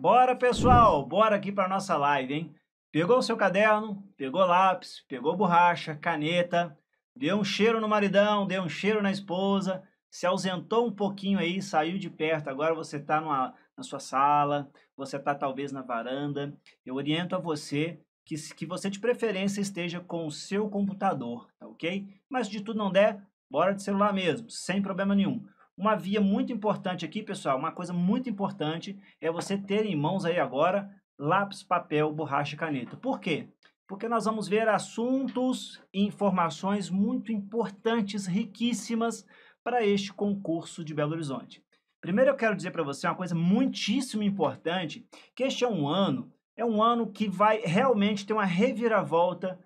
Bora, pessoal, bora aqui para nossa live, hein? Pegou o seu caderno, pegou lápis, pegou borracha, caneta, deu um cheiro no maridão, deu um cheiro na esposa, se ausentou um pouquinho aí, saiu de perto, agora você está na sua sala, você está talvez na varanda. Eu oriento a você que, que você de preferência esteja com o seu computador, tá ok? Mas de tudo não der, bora de celular mesmo, sem problema nenhum. Uma via muito importante aqui, pessoal, uma coisa muito importante é você ter em mãos aí agora lápis, papel, borracha e caneta. Por quê? Porque nós vamos ver assuntos e informações muito importantes, riquíssimas para este concurso de Belo Horizonte. Primeiro eu quero dizer para você uma coisa muitíssimo importante, que este é um ano, é um ano que vai realmente ter uma reviravolta,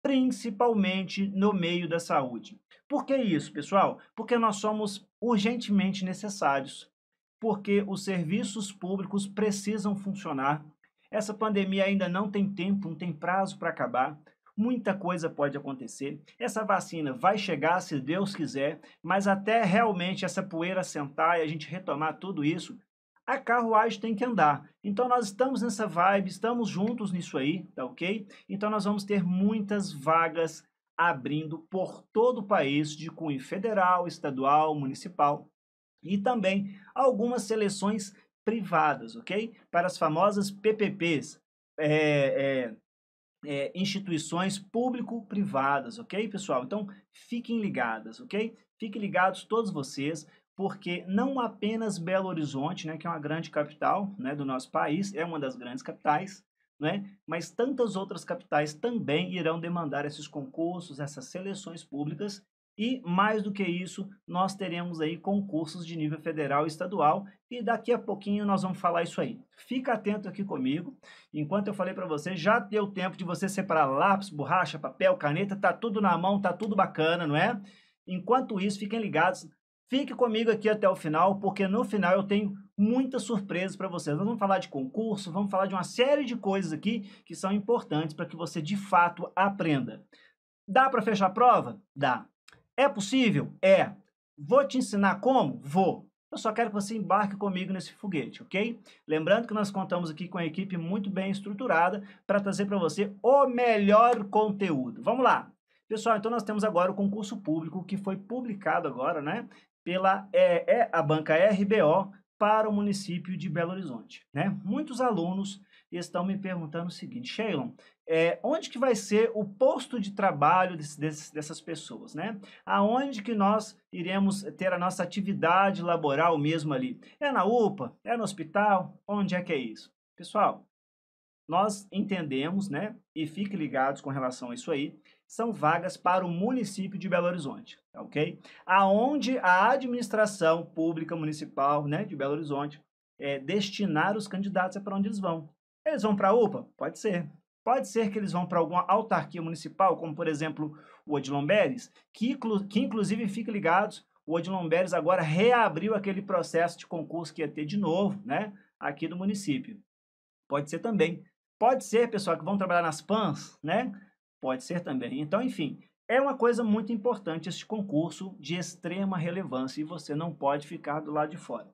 principalmente no meio da saúde. Por que isso, pessoal? Porque nós somos urgentemente necessários, porque os serviços públicos precisam funcionar. Essa pandemia ainda não tem tempo, não tem prazo para acabar. Muita coisa pode acontecer. Essa vacina vai chegar se Deus quiser, mas até realmente essa poeira sentar e a gente retomar tudo isso, a carruagem tem que andar. Então nós estamos nessa vibe, estamos juntos nisso aí, tá ok? Então nós vamos ter muitas vagas abrindo por todo o país de cunho federal, estadual, municipal e também algumas seleções privadas, ok? Para as famosas PPPs, é, eh, é, eh, é, eh, instituições público-privadas, ok, pessoal? Então, fiquem ligadas, ok? Fiquem ligados todos vocês, porque não apenas Belo Horizonte, né, que é uma grande capital né, do nosso país, é uma das grandes capitais, né? mas tantas outras capitais também irão demandar esses concursos, essas seleções públicas, e mais do que isso, nós teremos aí concursos de nível federal e estadual, e daqui a pouquinho nós vamos falar isso aí. Fica atento aqui comigo. Enquanto eu falei para você, já deu tempo de você separar lápis, borracha, papel, caneta, tá tudo na mão, tá tudo bacana, não é? Enquanto isso, fiquem ligados. Fique comigo aqui até o final, porque no final eu tenho muitas surpresas para vocês. Nós vamos falar de concurso, vamos falar de uma série de coisas aqui que são importantes para que você de fato aprenda. Dá para fechar a prova? Dá. É possível? É. Vou te ensinar como? Vou. Eu só quero que você embarque comigo nesse foguete, ok? Lembrando que nós contamos aqui com a equipe muito bem estruturada para trazer para você o melhor conteúdo. Vamos lá! Pessoal, então nós temos agora o concurso público que foi publicado agora, né? Pela é, é, a banca RBO para o município de Belo Horizonte. Né? Muitos alunos estão me perguntando o seguinte, Sheilon, é, onde que vai ser o posto de trabalho desse, desse, dessas pessoas, né? Aonde que nós iremos ter a nossa atividade laboral mesmo ali? É na UPA? É no hospital? Onde é que é isso? Pessoal, nós entendemos, né? E fiquem ligados com relação a isso aí, são vagas para o município de Belo Horizonte, tá ok? Aonde a administração pública municipal né, de Belo Horizonte é, destinar os candidatos é para onde eles vão. Eles vão para a UPA? Pode ser. Pode ser que eles vão para alguma autarquia municipal, como por exemplo o Odilon Beres, que, que inclusive fica ligados, o Odilon Beres agora reabriu aquele processo de concurso que ia ter de novo, né, aqui do município. Pode ser também. Pode ser, pessoal, que vão trabalhar nas PANs, né, Pode ser também. Então, enfim, é uma coisa muito importante este concurso de extrema relevância e você não pode ficar do lado de fora.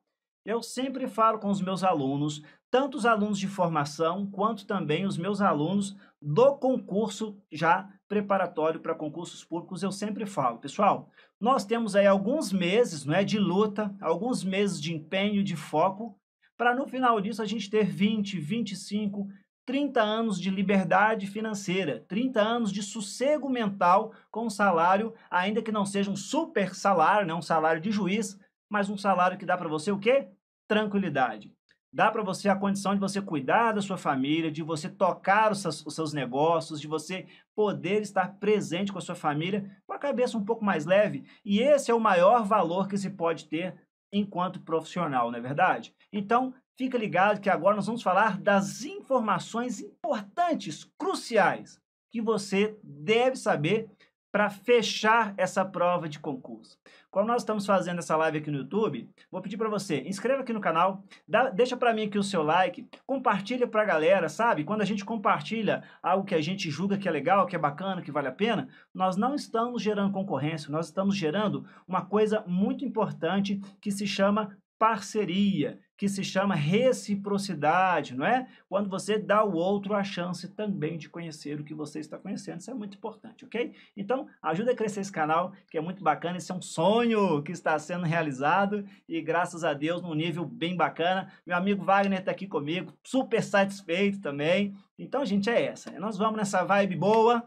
Eu sempre falo com os meus alunos, tanto os alunos de formação quanto também os meus alunos do concurso já preparatório para concursos públicos, eu sempre falo, pessoal, nós temos aí alguns meses, não é, de luta, alguns meses de empenho, de foco, para no final disso a gente ter 20, 25, 30 anos de liberdade financeira, 30 anos de sossego mental com salário, ainda que não seja um super salário, né? um salário de juiz, mas um salário que dá para você o quê? Tranquilidade. Dá para você a condição de você cuidar da sua família, de você tocar os seus, os seus negócios, de você poder estar presente com a sua família com a cabeça um pouco mais leve. E esse é o maior valor que se pode ter enquanto profissional, não é verdade? Então, Fica ligado que agora nós vamos falar das informações importantes, cruciais, que você deve saber para fechar essa prova de concurso. Como nós estamos fazendo essa live aqui no YouTube, vou pedir para você, inscreva aqui no canal, dá, deixa para mim aqui o seu like, compartilha para a galera, sabe? Quando a gente compartilha algo que a gente julga que é legal, que é bacana, que vale a pena, nós não estamos gerando concorrência, nós estamos gerando uma coisa muito importante que se chama parceria, que se chama reciprocidade, não é? Quando você dá ao outro a chance também de conhecer o que você está conhecendo. Isso é muito importante, ok? Então, ajuda a crescer esse canal, que é muito bacana. Esse é um sonho que está sendo realizado e, graças a Deus, num nível bem bacana. Meu amigo Wagner está aqui comigo, super satisfeito também. Então, gente, é essa. Nós vamos nessa vibe boa,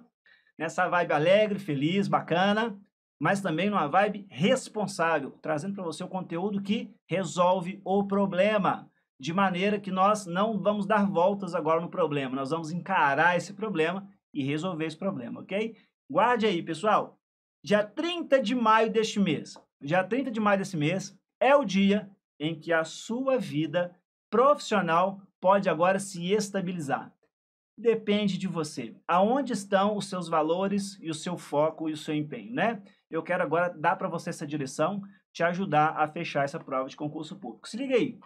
nessa vibe alegre, feliz, bacana mas também numa vibe responsável, trazendo para você o conteúdo que resolve o problema, de maneira que nós não vamos dar voltas agora no problema, nós vamos encarar esse problema e resolver esse problema, ok? Guarde aí, pessoal. Dia 30 de maio deste mês, dia 30 de maio desse mês é o dia em que a sua vida profissional pode agora se estabilizar. Depende de você. Aonde estão os seus valores e o seu foco e o seu empenho, né? Eu quero agora dar para você essa direção, te ajudar a fechar essa prova de concurso público. Se liga aí.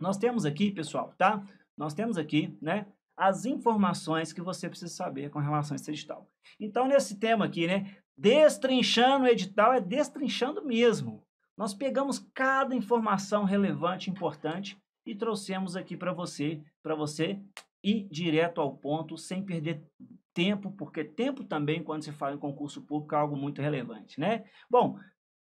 Nós temos aqui, pessoal, tá? Nós temos aqui, né, as informações que você precisa saber com relação a esse edital. Então, nesse tema aqui, né, destrinchando o edital é destrinchando mesmo. Nós pegamos cada informação relevante, importante e trouxemos aqui para você, para você ir direto ao ponto sem perder tempo, porque tempo também, quando se fala em concurso público, é algo muito relevante, né? Bom,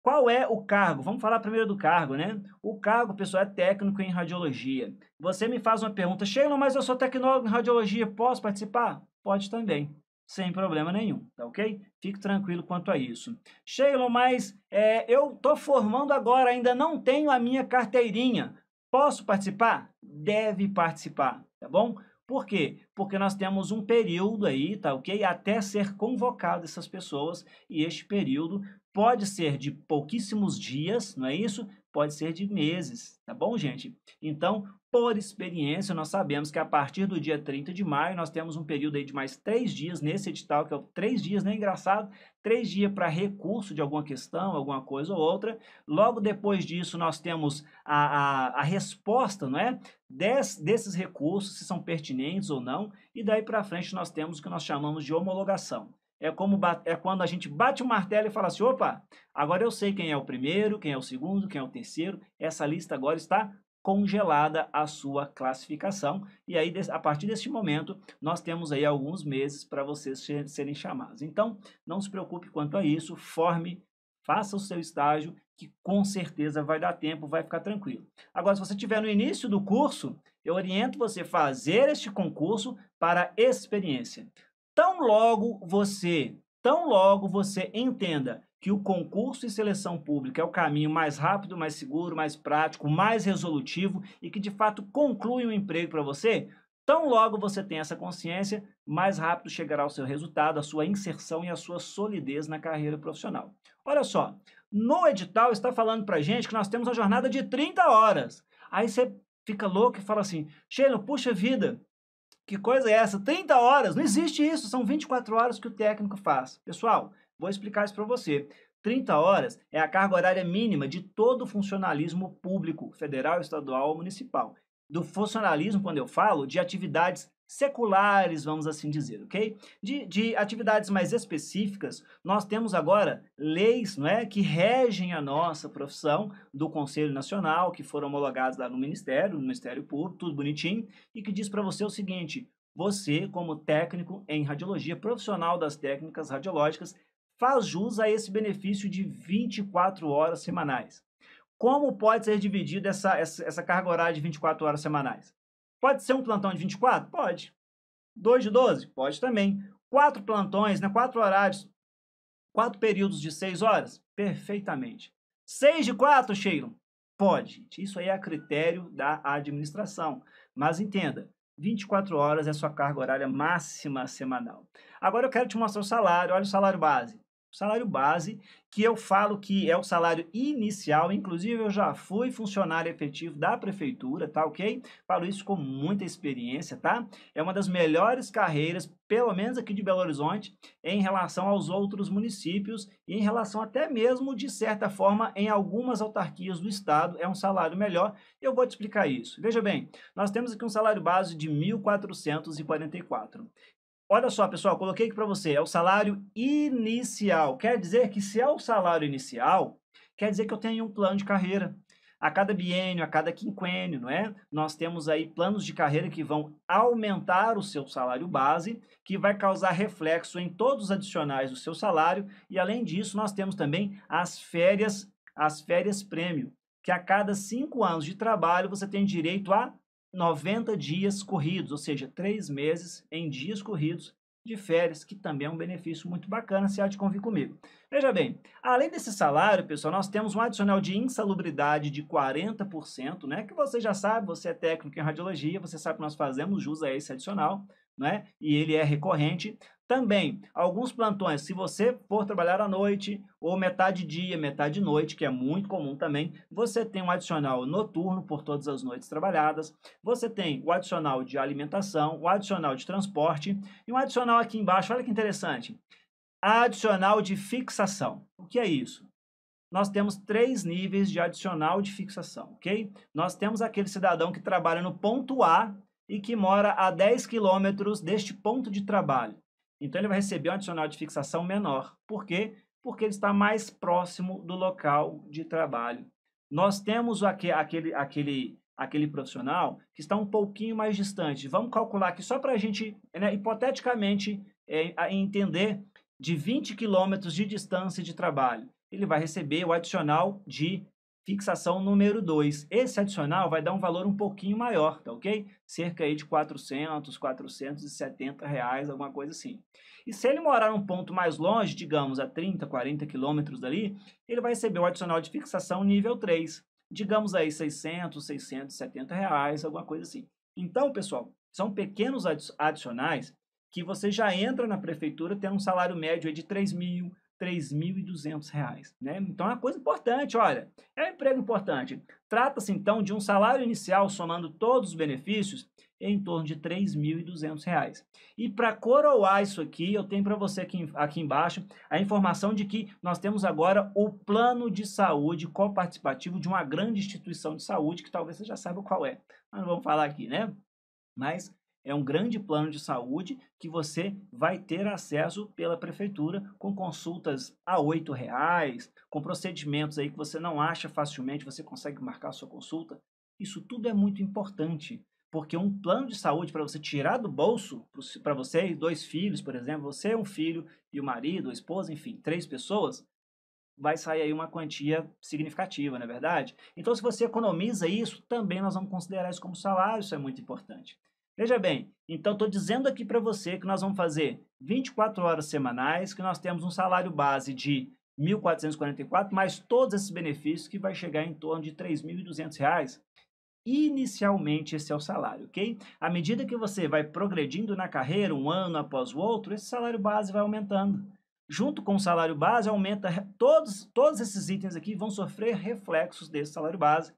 qual é o cargo? Vamos falar primeiro do cargo, né? O cargo, pessoal, é técnico em radiologia. Você me faz uma pergunta, Sheila, mas eu sou tecnólogo em radiologia, posso participar? Pode também, sem problema nenhum, tá ok? Fique tranquilo quanto a isso. Sheila, mas é, eu estou formando agora, ainda não tenho a minha carteirinha. Posso participar? Deve participar, tá bom? Por quê? Porque nós temos um período aí, tá ok? Até ser convocado essas pessoas, e este período pode ser de pouquíssimos dias, não é isso? pode ser de meses, tá bom, gente? Então, por experiência, nós sabemos que a partir do dia 30 de maio, nós temos um período aí de mais três dias nesse edital, que é o três dias, né? Engraçado, três dias para recurso de alguma questão, alguma coisa ou outra. Logo depois disso, nós temos a, a, a resposta, não é? Des, desses recursos, se são pertinentes ou não. E daí para frente, nós temos o que nós chamamos de homologação é como é quando a gente bate o martelo e fala assim: opa, agora eu sei quem é o primeiro, quem é o segundo, quem é o terceiro. Essa lista agora está congelada a sua classificação. E aí, a partir deste momento, nós temos aí alguns meses para vocês serem chamados. Então, não se preocupe quanto a isso, forme, faça o seu estágio, que com certeza vai dar tempo, vai ficar tranquilo. Agora, se você estiver no início do curso, eu oriento você a fazer este concurso para experiência. Tão logo você, tão logo você entenda que o concurso e seleção pública é o caminho mais rápido, mais seguro, mais prático, mais resolutivo e que de fato conclui um emprego para você, tão logo você tem essa consciência, mais rápido chegará o seu resultado, a sua inserção e a sua solidez na carreira profissional. Olha só, no edital está falando para gente que nós temos uma jornada de 30 horas. Aí você fica louco e fala assim, Sheila, puxa vida, que coisa é essa? 30 horas? Não existe isso, são 24 horas que o técnico faz. Pessoal, vou explicar isso para você. 30 horas é a carga horária mínima de todo o funcionalismo público, federal, estadual ou municipal. Do funcionalismo, quando eu falo, de atividades seculares, vamos assim dizer, ok? De, de, atividades mais específicas, nós temos agora leis não é, que regem a nossa profissão do Conselho Nacional, que foram homologadas lá no Ministério, no Ministério Público, tudo bonitinho, e que diz para você o seguinte, você, como técnico em radiologia, profissional das técnicas radiológicas, faz jus a esse benefício de 24 horas semanais. Como pode ser dividida essa, essa, essa carga horária de 24 horas semanais? Pode ser um plantão de 24? Pode. 2 de 12? Pode também. Quatro plantões, né? quatro horários, quatro períodos de 6 horas? Perfeitamente. 6 de 4, Sheilon? Pode, Isso aí é a critério da administração. Mas entenda, 24 horas é a sua carga horária máxima semanal. Agora eu quero te mostrar o salário. Olha o salário base salário base, que eu falo que é o salário inicial, inclusive eu já fui funcionário efetivo da prefeitura, tá ok? Falo isso com muita experiência, tá? É uma das melhores carreiras, pelo menos aqui de Belo Horizonte, em relação aos outros municípios e em relação até mesmo, de certa forma, em algumas autarquias do estado, é um salário melhor. Eu vou te explicar isso. Veja bem, nós temos aqui um salário base de 1.444. Olha só, pessoal, coloquei aqui para você, é o salário inicial. Quer dizer que se é o salário inicial, quer dizer que eu tenho um plano de carreira. A cada biênio, a cada quinquênio, não é? Nós temos aí planos de carreira que vão aumentar o seu salário base, que vai causar reflexo em todos os adicionais do seu salário, e além disso, nós temos também as férias, as férias prêmio, que a cada cinco anos de trabalho você tem direito a 90 dias corridos, ou seja, três meses em dias corridos de férias, que também é um benefício muito bacana, se há de convir comigo. Veja bem, além desse salário, pessoal, nós temos um adicional de insalubridade de 40%, né? Que você já sabe, você é técnico em radiologia, você sabe que nós fazemos jus a esse adicional né? E ele é recorrente. Também, alguns plantões, se você for trabalhar à noite, ou metade dia, metade noite, que é muito comum também, você tem um adicional noturno por todas as noites trabalhadas, você tem o adicional de alimentação, o adicional de transporte, e um adicional aqui embaixo, olha que interessante, adicional de fixação. O que é isso? Nós temos três níveis de adicional de fixação, ok? Nós temos aquele cidadão que trabalha no ponto A, e que mora a 10 quilômetros deste ponto de trabalho. Então ele vai receber um adicional de fixação menor. Por quê? Porque ele está mais próximo do local de trabalho. Nós temos aquele, aquele, aquele, aquele profissional que está um pouquinho mais distante. Vamos calcular aqui só para a gente, né, hipoteticamente, é, entender de 20 quilômetros de distância de trabalho. Ele vai receber o adicional de fixação número 2. Esse adicional vai dar um valor um pouquinho maior, tá ok? Cerca aí de 400, 470 reais, alguma coisa assim. E se ele morar um ponto mais longe, digamos a 30, 40 quilômetros dali, ele vai receber o um adicional de fixação nível 3, digamos aí 600, 670 reais, alguma coisa assim. Então, pessoal, são pequenos adicionais que você já entra na prefeitura tendo um salário médio de 3 mil, 3.200 reais, né? Então é uma coisa importante, olha, é um emprego importante. Trata-se então de um salário inicial somando todos os benefícios em torno de 3.200 reais. E para coroar isso aqui, eu tenho para você aqui, aqui embaixo a informação de que nós temos agora o plano de saúde coparticipativo de uma grande instituição de saúde que talvez você já saiba qual é. Mas não vamos falar aqui, né? Mas é um grande plano de saúde que você vai ter acesso pela prefeitura com consultas a R$ reais, com procedimentos aí que você não acha facilmente, você consegue marcar a sua consulta. Isso tudo é muito importante, porque um plano de saúde para você tirar do bolso, para você e dois filhos, por exemplo, você, um filho e o marido, a esposa, enfim, três pessoas, vai sair aí uma quantia significativa, não é verdade? Então, se você economiza isso, também nós vamos considerar isso como salário, isso é muito importante. Veja bem, então estou dizendo aqui para você que nós vamos fazer 24 horas semanais, que nós temos um salário base de 1.444, mais todos esses benefícios que vai chegar em torno de R$ 3.200. Inicialmente esse é o salário, ok? À medida que você vai progredindo na carreira, um ano após o outro, esse salário base vai aumentando. Junto com o salário base, aumenta todos, todos esses itens aqui vão sofrer reflexos desse salário base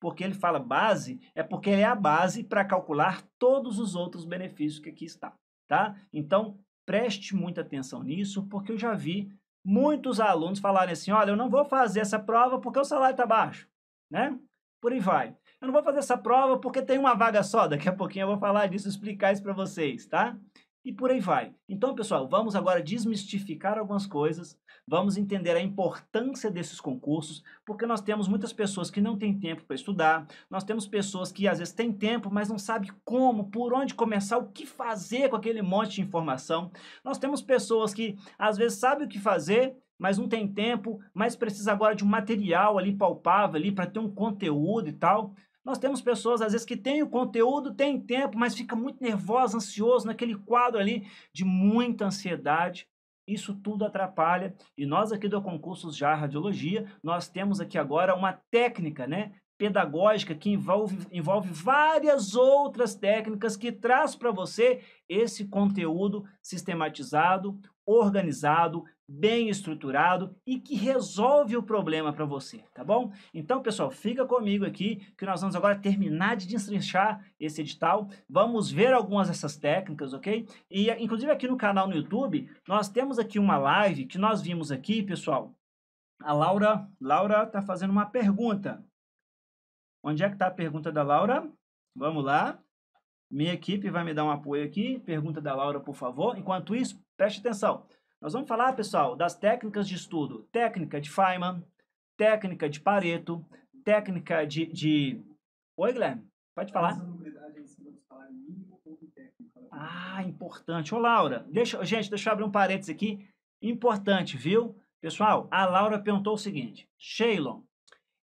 porque ele fala base, é porque é a base para calcular todos os outros benefícios que aqui está, tá? Então, preste muita atenção nisso, porque eu já vi muitos alunos falarem assim, olha, eu não vou fazer essa prova porque o salário está baixo, né? Por aí vai. Eu não vou fazer essa prova porque tem uma vaga só, daqui a pouquinho eu vou falar disso, explicar isso para vocês, tá? e por aí vai. Então, pessoal, vamos agora desmistificar algumas coisas, vamos entender a importância desses concursos, porque nós temos muitas pessoas que não têm tempo para estudar, nós temos pessoas que às vezes têm tempo, mas não sabe como, por onde começar, o que fazer com aquele monte de informação. Nós temos pessoas que às vezes sabem o que fazer, mas não tem tempo, mas precisa agora de um material ali palpável ali para ter um conteúdo e tal. Nós temos pessoas, às vezes, que têm o conteúdo, têm tempo, mas fica muito nervoso, ansioso, naquele quadro ali de muita ansiedade. Isso tudo atrapalha. E nós aqui do Concursos de Radiologia, nós temos aqui agora uma técnica, né? pedagógica que envolve, envolve várias outras técnicas que traz para você esse conteúdo sistematizado, organizado, bem estruturado e que resolve o problema para você, tá bom? Então, pessoal, fica comigo aqui que nós vamos agora terminar de destrinchar esse edital. Vamos ver algumas dessas técnicas, ok? E, inclusive, aqui no canal no YouTube, nós temos aqui uma live que nós vimos aqui, pessoal. A Laura, Laura tá fazendo uma pergunta. Onde é que está a pergunta da Laura? Vamos lá. Minha equipe vai me dar um apoio aqui. Pergunta da Laura, por favor. Enquanto isso, preste atenção. Nós vamos falar, pessoal, das técnicas de estudo. Técnica de Feynman, técnica de Pareto, técnica de... de... Oi, Guilherme, pode falar? Né? Ah, importante. Ô, Laura, deixa, gente, deixa eu abrir um parênteses aqui. Importante, viu? Pessoal, a Laura perguntou o seguinte. Shailon,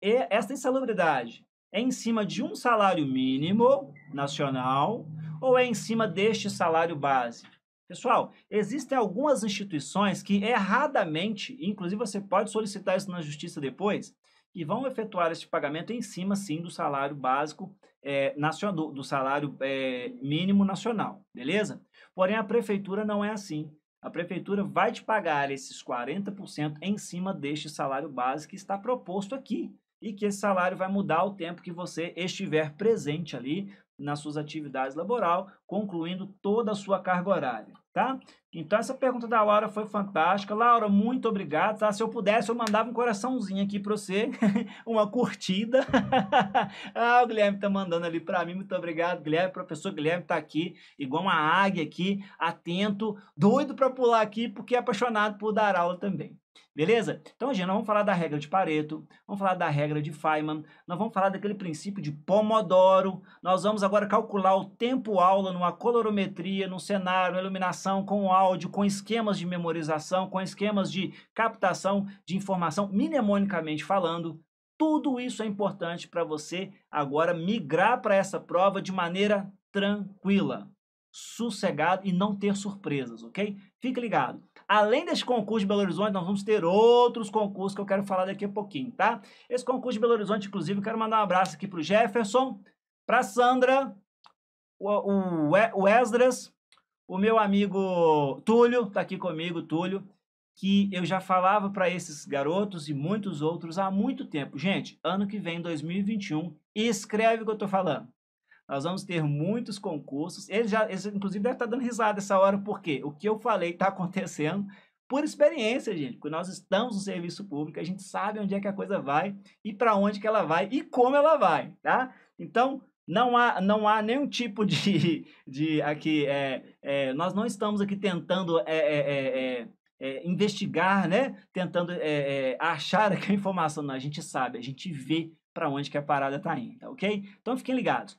esta insalubridade é em cima de um salário mínimo nacional ou é em cima deste salário base? Pessoal, existem algumas instituições que erradamente, inclusive você pode solicitar isso na justiça depois, que vão efetuar este pagamento em cima, sim, do salário básico é, nacional, do salário é, mínimo nacional, beleza? Porém, a prefeitura não é assim. A prefeitura vai te pagar esses 40% em cima deste salário básico que está proposto aqui. E que esse salário vai mudar ao tempo que você estiver presente ali nas suas atividades laboral, concluindo toda a sua carga horária tá? Então essa pergunta da Laura foi fantástica. Laura, muito obrigado, tá? Se eu pudesse, eu mandava um coraçãozinho aqui para você, uma curtida. ah, o Guilherme tá mandando ali para mim, muito obrigado, Guilherme. O professor Guilherme tá aqui, igual uma águia aqui, atento, doido para pular aqui, porque é apaixonado por dar aula também. Beleza? Então, gente, nós vamos falar da regra de Pareto, vamos falar da regra de Feynman, nós vamos falar daquele princípio de Pomodoro, nós vamos agora calcular o tempo-aula numa colorometria, num cenário, iluminação, com áudio, com esquemas de memorização, com esquemas de captação de informação, mnemonicamente falando. Tudo isso é importante para você agora migrar para essa prova de maneira tranquila, sossegada e não ter surpresas, ok? Fique ligado. Além desse concurso de Belo Horizonte, nós vamos ter outros concursos que eu quero falar daqui a pouquinho, tá? Esse concurso de Belo Horizonte, inclusive, eu quero mandar um abraço aqui para o Jefferson, para Sandra, o, o, o Esdras, o meu amigo Túlio, tá aqui comigo, Túlio, que eu já falava para esses garotos e muitos outros há muito tempo. Gente, ano que vem, 2021, escreve o que eu tô falando. Nós vamos ter muitos concursos. ele já, eles, inclusive, deve estar dando risada essa hora, porque o que eu falei está acontecendo por experiência, gente. Porque nós estamos no serviço público, a gente sabe onde é que a coisa vai e para onde que ela vai e como ela vai, tá? Então, não há, não há nenhum tipo de, de aqui, é, é, nós não estamos aqui tentando é, é, é, é investigar, né? Tentando achar aqui a informação, não, a gente sabe, a gente vê para onde que a parada está indo, tá ok? Então fiquem ligados.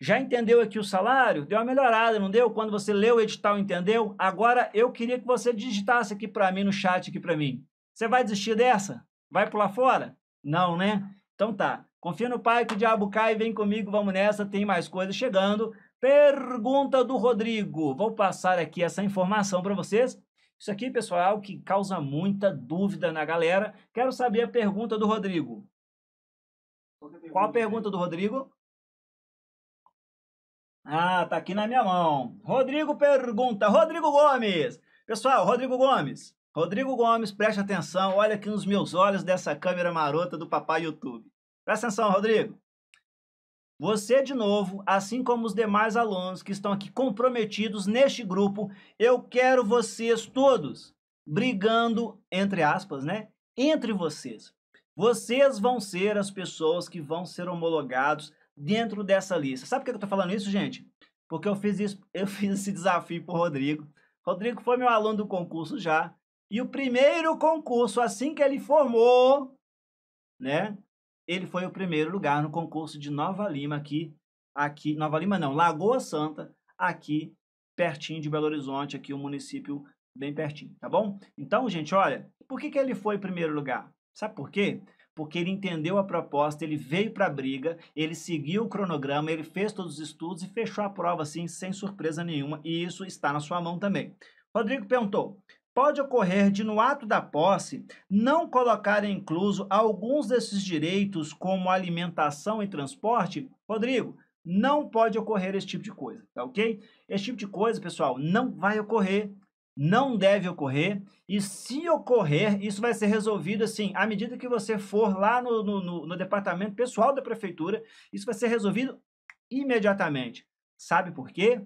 Já entendeu aqui o salário? Deu uma melhorada, não deu? Quando você leu o edital, entendeu? Agora eu queria que você digitasse aqui para mim no chat aqui para mim. Você vai desistir dessa? Vai pular fora? Não, né? Então tá. Confia no pai que o diabo cai, vem comigo, vamos nessa, tem mais coisas chegando. Pergunta do Rodrigo. Vou passar aqui essa informação para vocês. Isso aqui, pessoal, é que causa muita dúvida na galera. Quero saber a pergunta do Rodrigo. Qual é a pergunta do Rodrigo? Ah, tá aqui na minha mão. Rodrigo pergunta. Rodrigo Gomes. Pessoal, Rodrigo Gomes. Rodrigo Gomes, preste atenção. Olha aqui nos meus olhos dessa câmera marota do papai YouTube. Presta atenção, Rodrigo. Você, de novo, assim como os demais alunos que estão aqui comprometidos neste grupo, eu quero vocês todos brigando, entre aspas, né? Entre vocês. Vocês vão ser as pessoas que vão ser homologados dentro dessa lista. Sabe por que eu estou falando isso, gente? Porque eu fiz isso, eu fiz esse desafio para o Rodrigo. Rodrigo foi meu aluno do concurso já. E o primeiro concurso, assim que ele formou, né? Ele foi o primeiro lugar no concurso de Nova Lima aqui, aqui, Nova Lima não, Lagoa Santa, aqui pertinho de Belo Horizonte, aqui o um município bem pertinho, tá bom? Então, gente, olha, por que, que ele foi primeiro lugar? Sabe por quê? porque ele entendeu a proposta, ele veio para a briga, ele seguiu o cronograma, ele fez todos os estudos e fechou a prova assim, sem surpresa nenhuma, e isso está na sua mão também. Rodrigo perguntou: pode ocorrer de, no ato da posse, não colocar incluso alguns desses direitos, como alimentação e transporte? Rodrigo, não pode ocorrer esse tipo de coisa, tá ok? Esse tipo de coisa, pessoal, não vai ocorrer não deve ocorrer. E se ocorrer, isso vai ser resolvido assim, à medida que você for lá no, no, no departamento pessoal da prefeitura, isso vai ser resolvido imediatamente. Sabe por quê?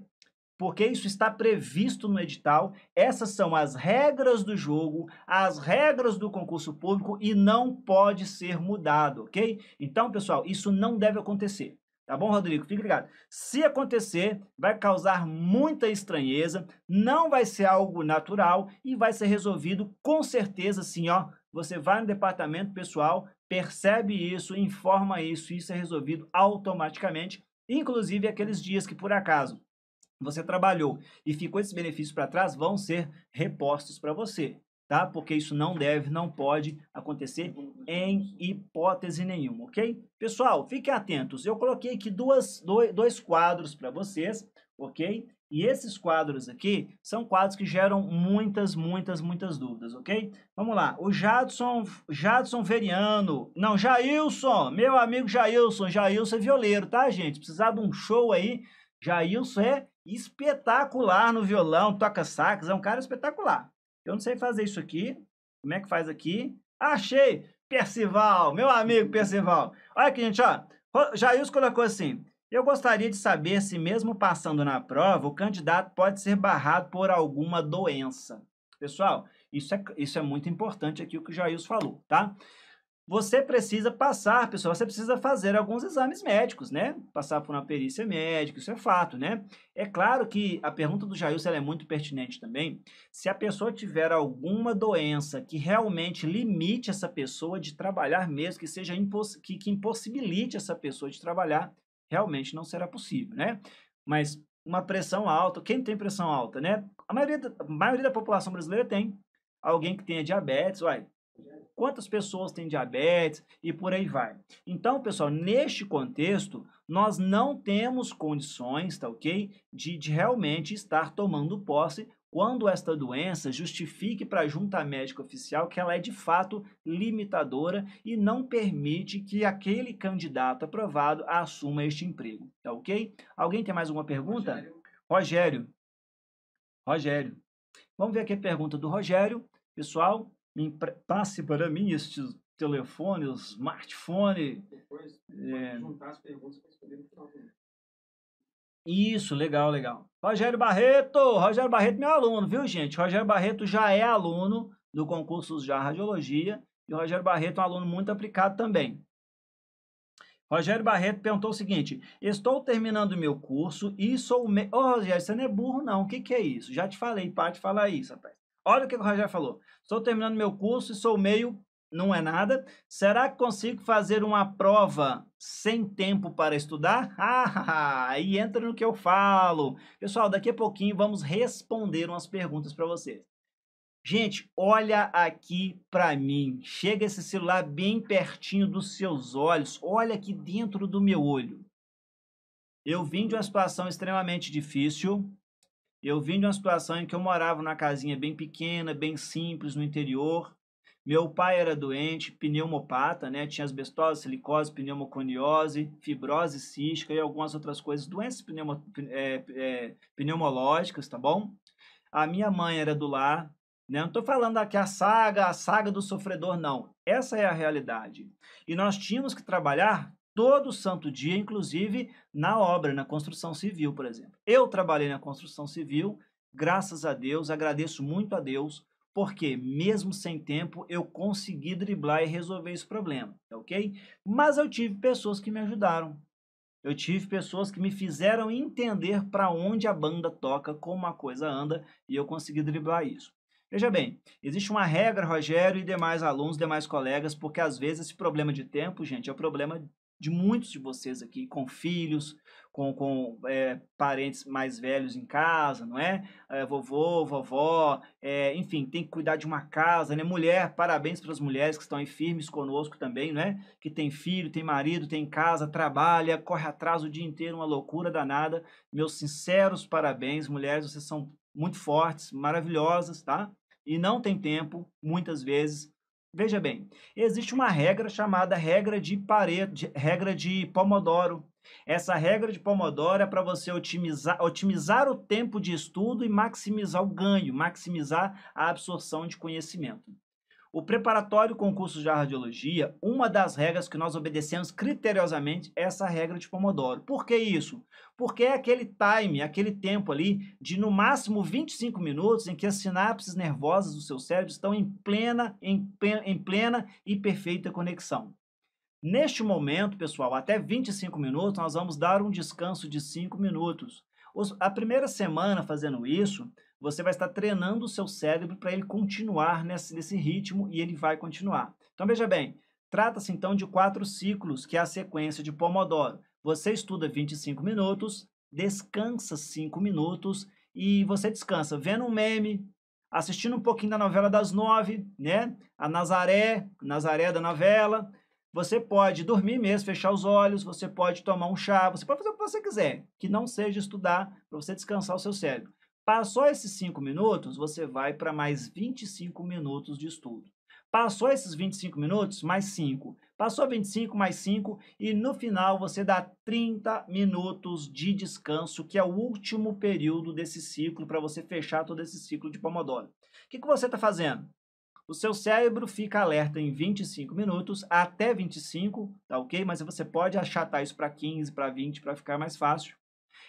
porque isso está previsto no edital. Essas são as regras do jogo, as regras do concurso público e não pode ser mudado, ok? Então, pessoal, isso não deve acontecer. Tá bom, Rodrigo? Fique ligado. Se acontecer, vai causar muita estranheza, não vai ser algo natural e vai ser resolvido com certeza, sim, ó. Você vai no departamento pessoal, percebe isso, informa isso, isso é resolvido automaticamente, inclusive aqueles dias que por acaso você trabalhou e ficou esses benefícios para trás, vão ser repostos para você tá? Porque isso não deve, não pode acontecer em hipótese nenhuma, ok? Pessoal, fiquem atentos. Eu coloquei aqui duas, dois, dois quadros para vocês, ok? E esses quadros aqui são quadros que geram muitas, muitas, muitas dúvidas, ok? Vamos lá, o Jadson, Jadson Veriano, não, Jailson, meu amigo Jailson, Jailson é violeiro, tá, gente? Precisar de um show aí, Jailson é espetacular no violão, toca sax, é um cara espetacular. Eu não sei fazer isso aqui. Como é que faz aqui? Achei! Percival, meu amigo Percival. Olha aqui, gente, ó. Jairus colocou assim: Eu gostaria de saber se, mesmo passando na prova, o candidato pode ser barrado por alguma doença. Pessoal, isso é, isso é muito importante aqui o que o Jairus falou, tá? você precisa passar, pessoal, você precisa fazer alguns exames médicos, né? Passar por uma perícia médica, isso é fato, né? É claro que a pergunta do ela é muito pertinente também. Se a pessoa tiver alguma doença que realmente limite essa pessoa de trabalhar mesmo, que seja imposs... que, que impossibilite essa pessoa de trabalhar, realmente não será possível, né? Mas uma pressão alta, quem tem pressão alta, né? A maioria da, a maioria da população brasileira tem. Alguém que tenha diabetes, uai, quantas pessoas têm diabetes e por aí vai. Então, pessoal, neste contexto, nós não temos condições, tá ok? De, de realmente estar tomando posse quando esta doença justifique para a junta médica oficial que ela é de fato limitadora e não permite que aquele candidato aprovado assuma este emprego, tá ok? Alguém tem mais alguma pergunta? Rogério. Rogério. Rogério. Vamos ver aqui a pergunta do Rogério. Pessoal, me passe para mim este telefone, o smartphone. Depois, é... juntar as perguntas para responder no final. Isso, legal, legal. Rogério Barreto, Rogério Barreto meu aluno, viu gente? Rogério Barreto já é aluno do concurso de radiologia e o Rogério Barreto é um aluno muito aplicado também. Rogério Barreto perguntou o seguinte: Estou terminando meu curso e sou. Ô, me... oh, Rogério, você não é burro, não. O que, que é isso? Já te falei, para de falar isso, rapaz. Olha o que o Rogério falou. Estou terminando meu curso e sou meio não é nada. Será que consigo fazer uma prova sem tempo para estudar? Ah, aí entra no que eu falo. Pessoal, daqui a pouquinho vamos responder umas perguntas para vocês. Gente, olha aqui para mim. Chega esse celular bem pertinho dos seus olhos. Olha aqui dentro do meu olho. Eu vim de uma situação extremamente difícil. Eu vim de uma situação em que eu morava numa casinha bem pequena, bem simples, no interior. Meu pai era doente, pneumopata, né? Tinha asbestose, silicose, pneumoconiose, fibrose cística e algumas outras coisas, doenças pneumo, é, é, pneumológicas, tá bom? A minha mãe era do lar, né? Não estou falando aqui a saga, a saga do sofredor, não. Essa é a realidade. E nós tínhamos que trabalhar todo santo dia, inclusive na obra, na construção civil, por exemplo. Eu trabalhei na construção civil, graças a Deus, agradeço muito a Deus, porque mesmo sem tempo eu consegui driblar e resolver esse problema, tá ok? Mas eu tive pessoas que me ajudaram. Eu tive pessoas que me fizeram entender para onde a banda toca, como a coisa anda, e eu consegui driblar isso. Veja bem, existe uma regra, Rogério e demais alunos, demais colegas, porque às vezes esse problema de tempo, gente, é o problema de muitos de vocês aqui, com filhos, com, com é, parentes mais velhos em casa, não é? é vovô, vovó, é, enfim, tem que cuidar de uma casa, né? Mulher, parabéns para as mulheres que estão aí firmes conosco também, né? Que tem filho, tem marido, tem casa, trabalha, corre atrás o dia inteiro, uma loucura danada. Meus sinceros parabéns, mulheres, vocês são muito fortes, maravilhosas, tá? E não tem tempo, muitas vezes, Veja bem, existe uma regra chamada regra de Pareto, regra de Pomodoro. Essa regra de Pomodoro é para você otimizar, otimizar o tempo de estudo e maximizar o ganho, maximizar a absorção de conhecimento. O preparatório concurso de radiologia, uma das regras que nós obedecemos criteriosamente é essa regra de Pomodoro. Por que isso? Porque é aquele time, aquele tempo ali de no máximo 25 minutos em que as sinapses nervosas do seu cérebro estão em plena, em, em plena e perfeita conexão. Neste momento, pessoal, até 25 minutos, nós vamos dar um descanso de 5 minutos. A primeira semana fazendo isso, você vai estar treinando o seu cérebro para ele continuar nesse, nesse ritmo e ele vai continuar. Então veja bem, trata-se então de quatro ciclos, que é a sequência de Pomodoro. Você estuda 25 minutos, descansa 5 minutos e você descansa vendo um meme, assistindo um pouquinho da novela das nove, né? A Nazaré, Nazaré da novela. Você pode dormir mesmo, fechar os olhos, você pode tomar um chá, você pode fazer o que você quiser, que não seja estudar, para você descansar o seu cérebro. Passou esses 5 minutos, você vai para mais 25 minutos de estudo. Passou esses 25 minutos, mais 5. Passou 25 mais 5 e no final você dá 30 minutos de descanso, que é o último período desse ciclo para você fechar todo esse ciclo de Pomodoro. O que, que você está fazendo? O seu cérebro fica alerta em 25 minutos, até 25, tá ok? Mas você pode achatar isso para 15, para 20, para ficar mais fácil.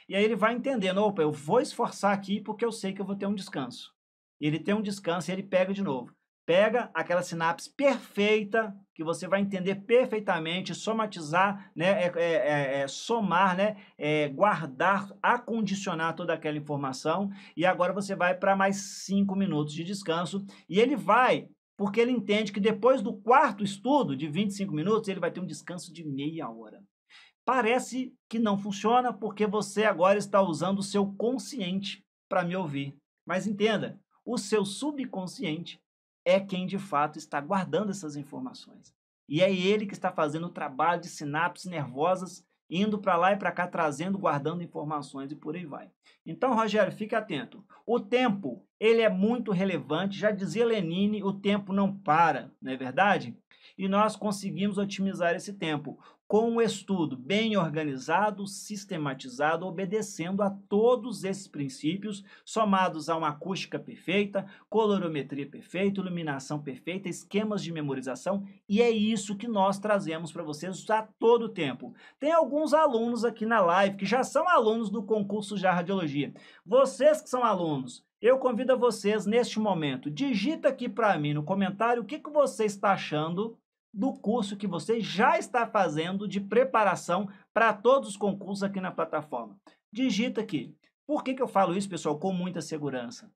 E aí ele vai entendendo, opa, eu vou esforçar aqui porque eu sei que eu vou ter um descanso. Ele tem um descanso e ele pega de novo. Pega aquela sinapse perfeita que você vai entender perfeitamente, somatizar, né, é, é, é, é somar, né, é, guardar, acondicionar toda aquela informação. E agora você vai para mais cinco minutos de descanso e ele vai porque ele entende que depois do quarto estudo de 25 minutos, ele vai ter um descanso de meia hora. Parece que não funciona porque você agora está usando o seu consciente para me ouvir. Mas entenda, o seu subconsciente é quem de fato está guardando essas informações. E é ele que está fazendo o trabalho de sinapses nervosas, indo para lá e para cá, trazendo, guardando informações e por aí vai. Então, Rogério, fique atento. O tempo, ele é muito relevante. Já dizia Lenine, o tempo não para, não é verdade? E nós conseguimos otimizar esse tempo com o estudo bem organizado, sistematizado, obedecendo a todos esses princípios, somados a uma acústica perfeita, colorometria perfeita, iluminação perfeita, esquemas de memorização, e é isso que nós trazemos para vocês a todo tempo. Tem alguns alunos aqui na live que já são alunos do concurso de radiologia. Vocês que são alunos, eu convido a vocês neste momento, digita aqui para mim no comentário o que, que você está achando do curso que você já está fazendo de preparação para todos os concursos aqui na plataforma. Digita aqui. Por que, que eu falo isso, pessoal, com muita segurança?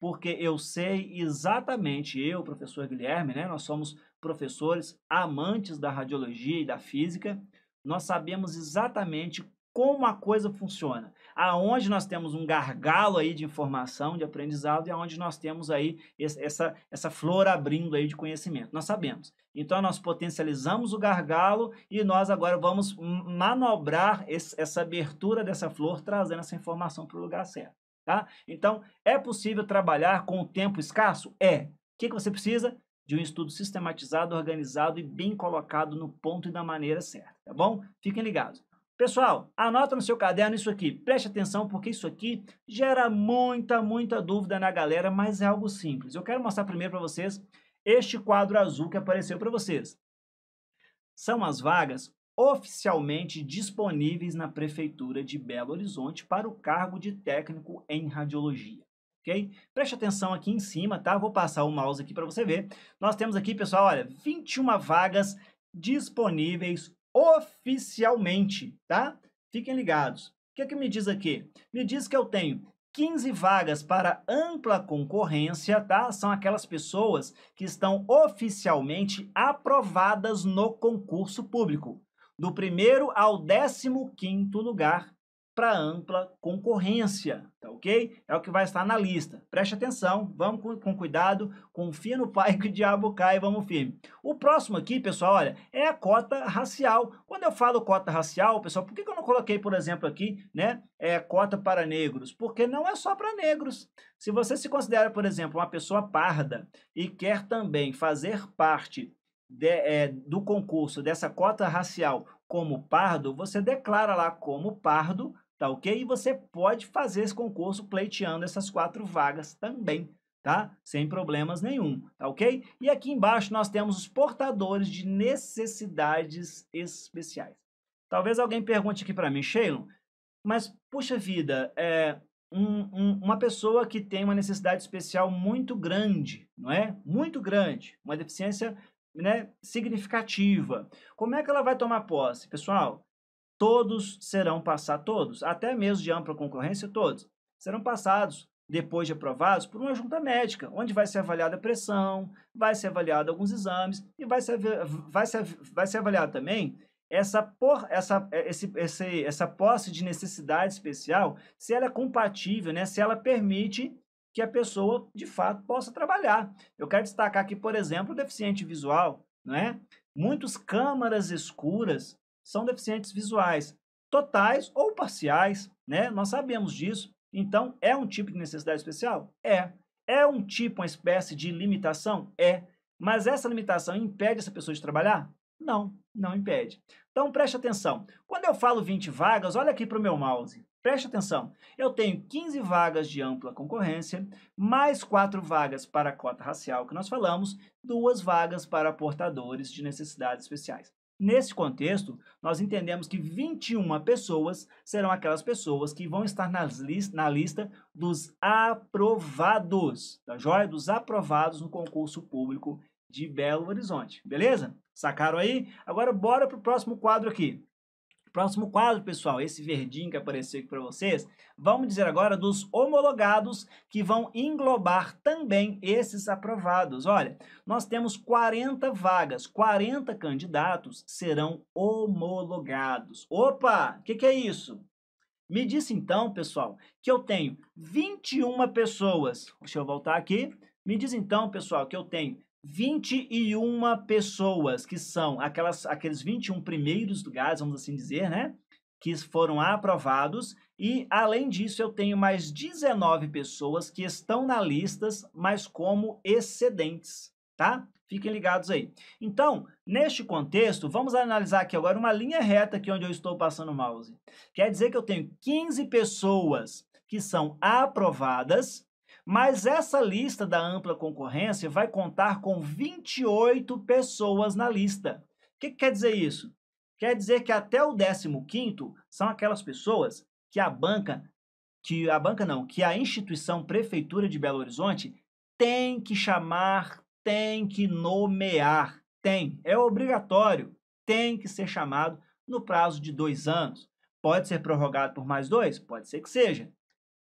Porque eu sei exatamente, eu, professor Guilherme, né, nós somos professores amantes da radiologia e da física, nós sabemos exatamente como a coisa funciona aonde nós temos um gargalo aí de informação, de aprendizado, e aonde nós temos aí essa, essa flor abrindo aí de conhecimento. Nós sabemos. Então, nós potencializamos o gargalo e nós agora vamos manobrar esse, essa abertura dessa flor, trazendo essa informação para o lugar certo. Tá? Então, é possível trabalhar com o tempo escasso? É. O que, que você precisa? de um estudo sistematizado, organizado e bem colocado no ponto e da maneira certa, tá bom? Fiquem ligados. Pessoal, anota no seu caderno isso aqui. Preste atenção porque isso aqui gera muita, muita dúvida na galera, mas é algo simples. Eu quero mostrar primeiro para vocês este quadro azul que apareceu para vocês. São as vagas oficialmente disponíveis na Prefeitura de Belo Horizonte para o cargo de técnico em radiologia. ok? Preste atenção aqui em cima, tá? Vou passar o mouse aqui para você ver. Nós temos aqui, pessoal, olha, 21 vagas disponíveis oficialmente, tá? Fiquem ligados. O que é que me diz aqui? Me diz que eu tenho 15 vagas para ampla concorrência, tá? São aquelas pessoas que estão oficialmente aprovadas no concurso público. Do primeiro ao 15 quinto lugar para ampla concorrência, tá ok? É o que vai estar na lista. Preste atenção, vamos com, com, cuidado, confia no pai que o diabo cai, vamos firme. O próximo aqui, pessoal, olha, é a cota racial. Quando eu falo cota racial, pessoal, por que, que eu não coloquei, por exemplo, aqui, né, é, cota para negros? Porque não é só para negros. Se você se considera, por exemplo, uma pessoa parda e quer também fazer parte de, é, do concurso dessa cota racial como pardo, você declara lá como pardo tá ok? E você pode fazer esse concurso pleiteando essas quatro vagas também, tá? Sem problemas nenhum, tá ok? E aqui embaixo nós temos os portadores de necessidades especiais. Talvez alguém pergunte aqui para mim, Sheila, mas puxa vida, é, um, um, uma pessoa que tem uma necessidade especial muito grande, não é? Muito grande, uma deficiência né, significativa. Como é que ela vai tomar posse? Pessoal, todos serão passados, todos, até mesmo de ampla concorrência, todos, serão passados, depois de aprovados, por uma junta médica, onde vai ser avaliada a pressão, vai ser avaliado alguns exames e vai ser, vai ser, vai ser avaliado também essa, por, essa, esse, esse, essa posse de necessidade especial, se ela é compatível, né? se ela permite que a pessoa, de fato, possa trabalhar. Eu quero destacar aqui, por exemplo, o deficiente visual. Né? Muitas câmaras escuras são deficientes visuais totais ou parciais, né? Nós sabemos disso. Então, é um tipo de necessidade especial? É. É um tipo, uma espécie de limitação? É. Mas essa limitação impede essa pessoa de trabalhar? Não, não impede. Então preste atenção. Quando eu falo 20 vagas, olha aqui para o meu mouse. Preste atenção. Eu tenho 15 vagas de ampla concorrência, mais 4 vagas para a cota racial que nós falamos, duas vagas para portadores de necessidades especiais. Nesse contexto, nós entendemos que 21 pessoas serão aquelas pessoas que vão estar nas list, na lista dos aprovados, tá joia? Dos aprovados no concurso público de Belo Horizonte, beleza? Sacaram aí? Agora bora para o próximo quadro aqui. Próximo quadro, pessoal, esse verdinho que apareceu aqui para vocês, vamos dizer agora dos homologados que vão englobar também esses aprovados. Olha, nós temos 40 vagas, 40 candidatos serão homologados. Opa, o que, que é isso? Me disse então, pessoal, que eu tenho 21 pessoas. Deixa eu voltar aqui. Me diz então, pessoal, que eu tenho 21 pessoas, que são aquelas, aqueles 21 primeiros lugares, vamos assim dizer, né? Que foram aprovados. E, além disso, eu tenho mais 19 pessoas que estão na listas, mas como excedentes, tá? Fiquem ligados aí. Então, neste contexto, vamos analisar aqui agora uma linha reta aqui onde eu estou passando o mouse. Quer dizer que eu tenho 15 pessoas que são aprovadas mas essa lista da ampla concorrência vai contar com 28 pessoas na lista. O que, que quer dizer isso? Quer dizer que até o 15 são aquelas pessoas que a banca, que a banca não, que a instituição prefeitura de Belo Horizonte tem que chamar, tem que nomear, tem, é obrigatório, tem que ser chamado no prazo de dois anos. Pode ser prorrogado por mais dois? Pode ser que seja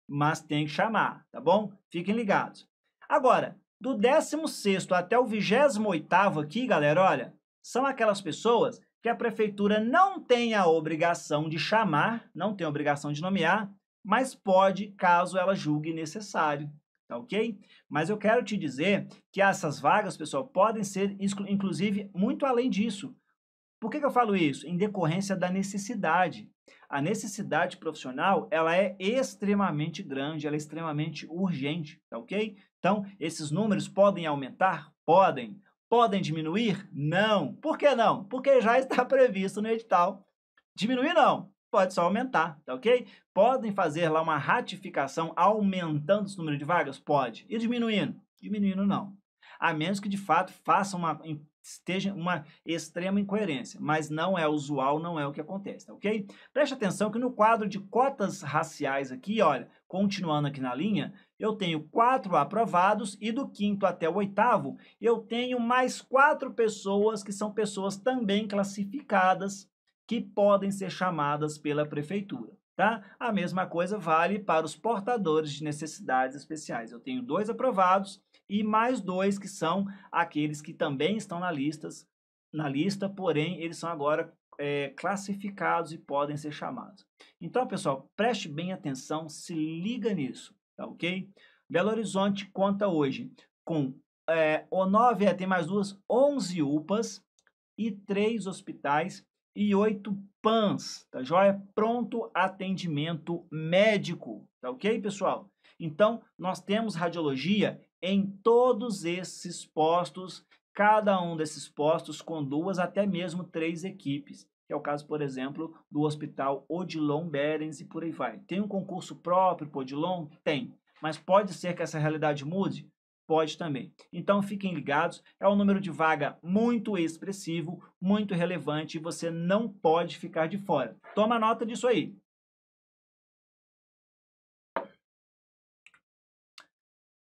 mas tem que chamar, tá bom? Fiquem ligados. Agora, do 16 até o 28 aqui, galera, olha, são aquelas pessoas que a prefeitura não tem a obrigação de chamar, não tem a obrigação de nomear, mas pode caso ela julgue necessário, tá ok? Mas eu quero te dizer que essas vagas, pessoal, podem ser inclusive muito além disso. Por que, que eu falo isso? Em decorrência da necessidade. A necessidade profissional, ela é extremamente grande, ela é extremamente urgente, tá ok? Então, esses números podem aumentar? Podem. Podem diminuir? Não. Por que não? Porque já está previsto no edital. Diminuir não, pode só aumentar, tá ok? Podem fazer lá uma ratificação aumentando esse número de vagas? Pode. E diminuindo? Diminuindo não. A menos que de fato faça uma esteja uma extrema incoerência, mas não é usual, não é o que acontece, tá ok? Preste atenção que no quadro de cotas raciais aqui, olha, continuando aqui na linha, eu tenho quatro aprovados e do quinto até o oitavo eu tenho mais quatro pessoas que são pessoas também classificadas que podem ser chamadas pela prefeitura. Tá? A mesma coisa vale para os portadores de necessidades especiais. Eu tenho dois aprovados e mais dois que são aqueles que também estão na, lista na lista, porém eles são agora é, classificados e podem ser chamados. Então, pessoal, preste bem atenção, se liga nisso, tá ok? Belo Horizonte conta hoje com é, o 9 é, tem mais duas, 11 UPAs e três hospitais e oito PANs, tá joia? Pronto atendimento médico, tá ok, pessoal? Então, nós temos radiologia em todos esses postos, cada um desses postos com duas, até mesmo três equipes. Que é o caso, por exemplo, do Hospital Odilon Berens e por aí vai. Tem um concurso próprio para Odilon? Tem. Mas pode ser que essa realidade mude? Pode também. Então fiquem ligados, é um número de vaga muito expressivo, muito relevante e você não pode ficar de fora. Toma nota disso aí.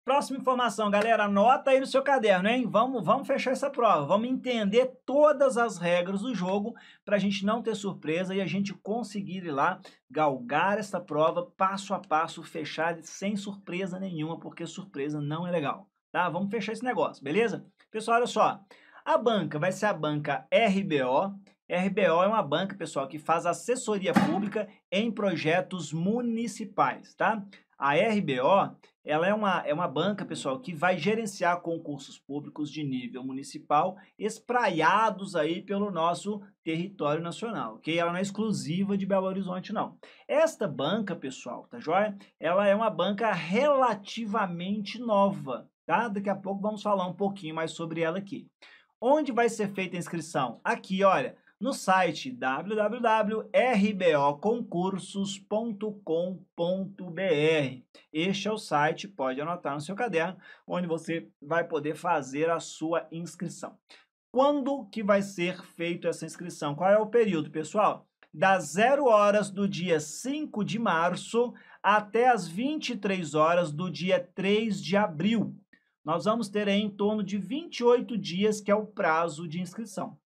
Próxima informação, galera, anota aí no seu caderno, hein? Vamos, vamos fechar essa prova, vamos entender todas as regras do jogo para a gente não ter surpresa e a gente conseguir ir lá galgar essa prova passo a passo, fechar sem surpresa nenhuma, porque surpresa não é legal, tá? Vamos fechar esse negócio, beleza? Pessoal, olha só, a banca vai ser a banca RBO, RBO é uma banca, pessoal, que faz assessoria pública em projetos municipais, tá? A RBO ela é uma, é uma banca, pessoal, que vai gerenciar concursos públicos de nível municipal espraiados aí pelo nosso território nacional, ok? Ela não é exclusiva de Belo Horizonte, não. Esta banca, pessoal, tá joia? Ela é uma banca relativamente nova, tá? Daqui a pouco vamos falar um pouquinho mais sobre ela aqui. Onde vai ser feita a inscrição? Aqui, olha, no site www.rboconcursos.com.br. Este é o site, pode anotar no seu caderno, onde você vai poder fazer a sua inscrição. Quando que vai ser feita essa inscrição? Qual é o período, pessoal? Das 0 horas do dia 5 de março até as 23 horas do dia 3 de abril. Nós vamos ter em torno de 28 dias, que é o prazo de inscrição.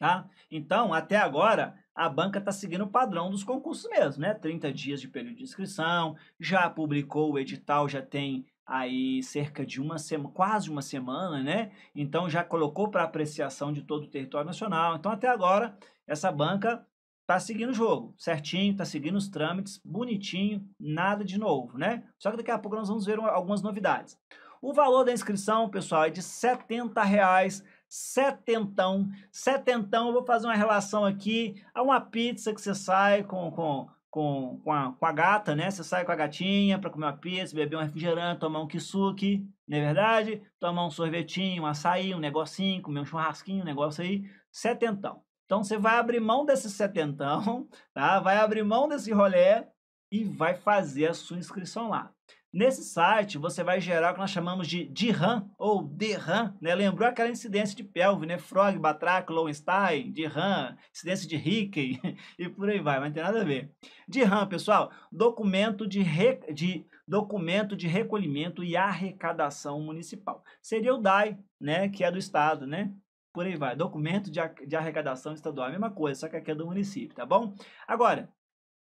Tá? Então, até agora, a banca está seguindo o padrão dos concursos mesmo, né? 30 dias de período de inscrição, já publicou o edital, já tem aí cerca de uma semana, quase uma semana, né? Então já colocou para apreciação de todo o território nacional. Então até agora essa banca está seguindo o jogo, certinho, está seguindo os trâmites, bonitinho, nada de novo, né? Só que daqui a pouco nós vamos ver algumas novidades. O valor da inscrição, pessoal, é de R$ 70 reais setentão. Setentão, eu vou fazer uma relação aqui a uma pizza que você sai com, com, com, com, a, com a gata, né? Você sai com a gatinha para comer uma pizza, beber um refrigerante, tomar um kisuki, não é verdade? Tomar um sorvetinho, um açaí, um negocinho, comer um churrasquinho, um negócio aí. Setentão. Então você vai abrir mão desse setentão, tá? Vai abrir mão desse rolê e vai fazer a sua inscrição lá. Nesse site, você vai gerar o que nós chamamos de DRAM ou DRAM, né? Lembrou aquela incidência de pelve, né? Frog, Batrac, Lowenstein, DRAM, incidência de Hickey e por aí vai, mas não tem nada a ver. DRAM, pessoal, documento de, re... de documento de recolhimento e arrecadação municipal. Seria o DAI, né, que é do estado, né? Por aí vai, documento de, de arrecadação estadual, a mesma coisa, só que aqui é do município, tá bom? Agora,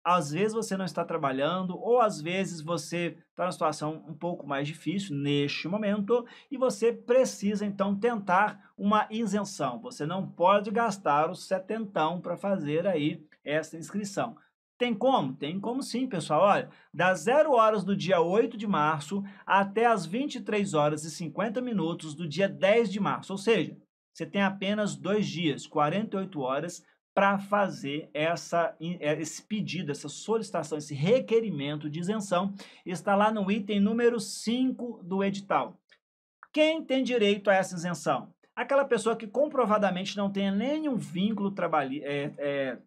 às vezes você não está trabalhando, ou às vezes você está numa situação um pouco mais difícil neste momento, e você precisa então tentar uma isenção. Você não pode gastar o setentão para fazer aí essa inscrição. Tem como? Tem como sim, pessoal. Olha, das 0 horas do dia 8 de março até as 23 horas e 50 minutos do dia 10 de março, ou seja, você tem apenas dois dias, 48 horas, para fazer essa, é, esse pedido, essa solicitação, esse requerimento de isenção. Está lá no item número 5 do edital. Quem tem direito a essa isenção? Aquela pessoa que comprovadamente não tenha nenhum vínculo trabalhista. é, é,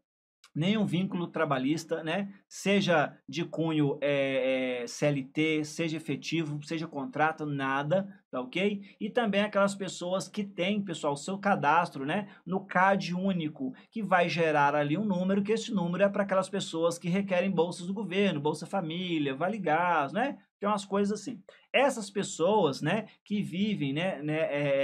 nenhum vínculo trabalhista, né? seja de cunho é, é, CLT, seja efetivo, seja contrato, nada, tá ok? E também aquelas pessoas que têm, pessoal, seu cadastro né? no CAD único, que vai gerar ali um número, que esse número é para aquelas pessoas que requerem bolsas do governo, Bolsa Família, Vale Gás, né? Tem umas coisas assim. Essas pessoas, né, que vivem, né, né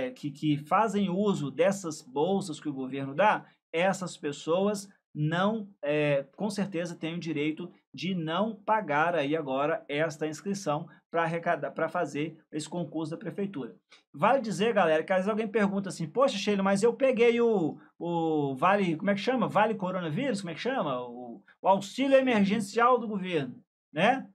é, que, que fazem uso dessas bolsas que o governo dá, essas pessoas não, é, com certeza tem o direito de não pagar aí agora esta inscrição para arrecadar, para fazer esse concurso da prefeitura. Vale dizer, galera, que às vezes alguém pergunta assim, poxa, Sheila, mas eu peguei o, o vale, como é que chama? Vale coronavírus, como é que chama? O, o auxílio emergencial do governo, né?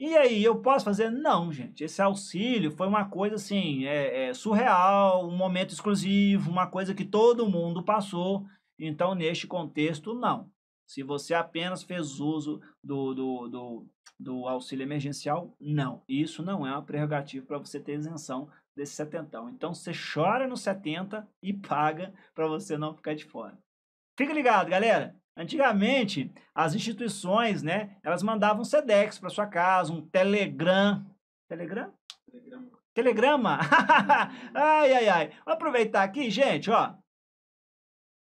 E aí, eu posso fazer? Não, gente. Esse auxílio foi uma coisa assim, é, é surreal, um momento exclusivo, uma coisa que todo mundo passou. Então, neste contexto, não. Se você apenas fez uso do, do, do, do auxílio emergencial, não. Isso não é uma prerrogativa para você ter isenção desse setentão. Então, você chora no 70 e paga para você não ficar de fora. Fica ligado, galera! Antigamente, as instituições, né, elas mandavam Sedex para sua casa, um Telegram. Telegram? Telegrama. Telegrama? ai, ai, ai. Vou aproveitar aqui, gente, ó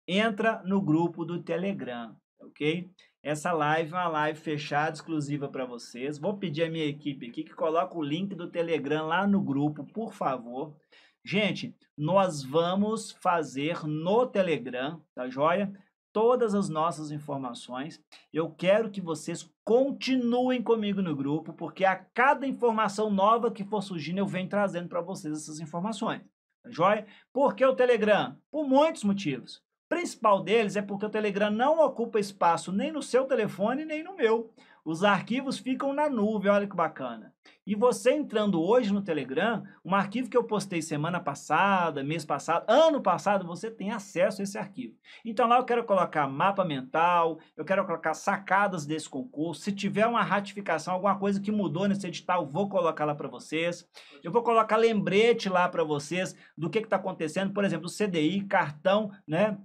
entra no grupo do Telegram, ok? Essa live é uma live fechada, exclusiva para vocês. Vou pedir à minha equipe aqui que coloque o link do Telegram lá no grupo, por favor. Gente, nós vamos fazer no Telegram, tá joia? Todas as nossas informações. Eu quero que vocês continuem comigo no grupo, porque a cada informação nova que for surgindo, eu venho trazendo para vocês essas informações. Tá joia? Por que o Telegram? Por muitos motivos principal deles é porque o Telegram não ocupa espaço nem no seu telefone, nem no meu. Os arquivos ficam na nuvem, olha que bacana. E você entrando hoje no Telegram, um arquivo que eu postei semana passada, mês passado, ano passado, você tem acesso a esse arquivo. Então lá eu quero colocar mapa mental, eu quero colocar sacadas desse concurso. Se tiver uma ratificação, alguma coisa que mudou nesse edital, vou colocar lá para vocês. Eu vou colocar lembrete lá para vocês do que está acontecendo, por exemplo, CDI, cartão, né?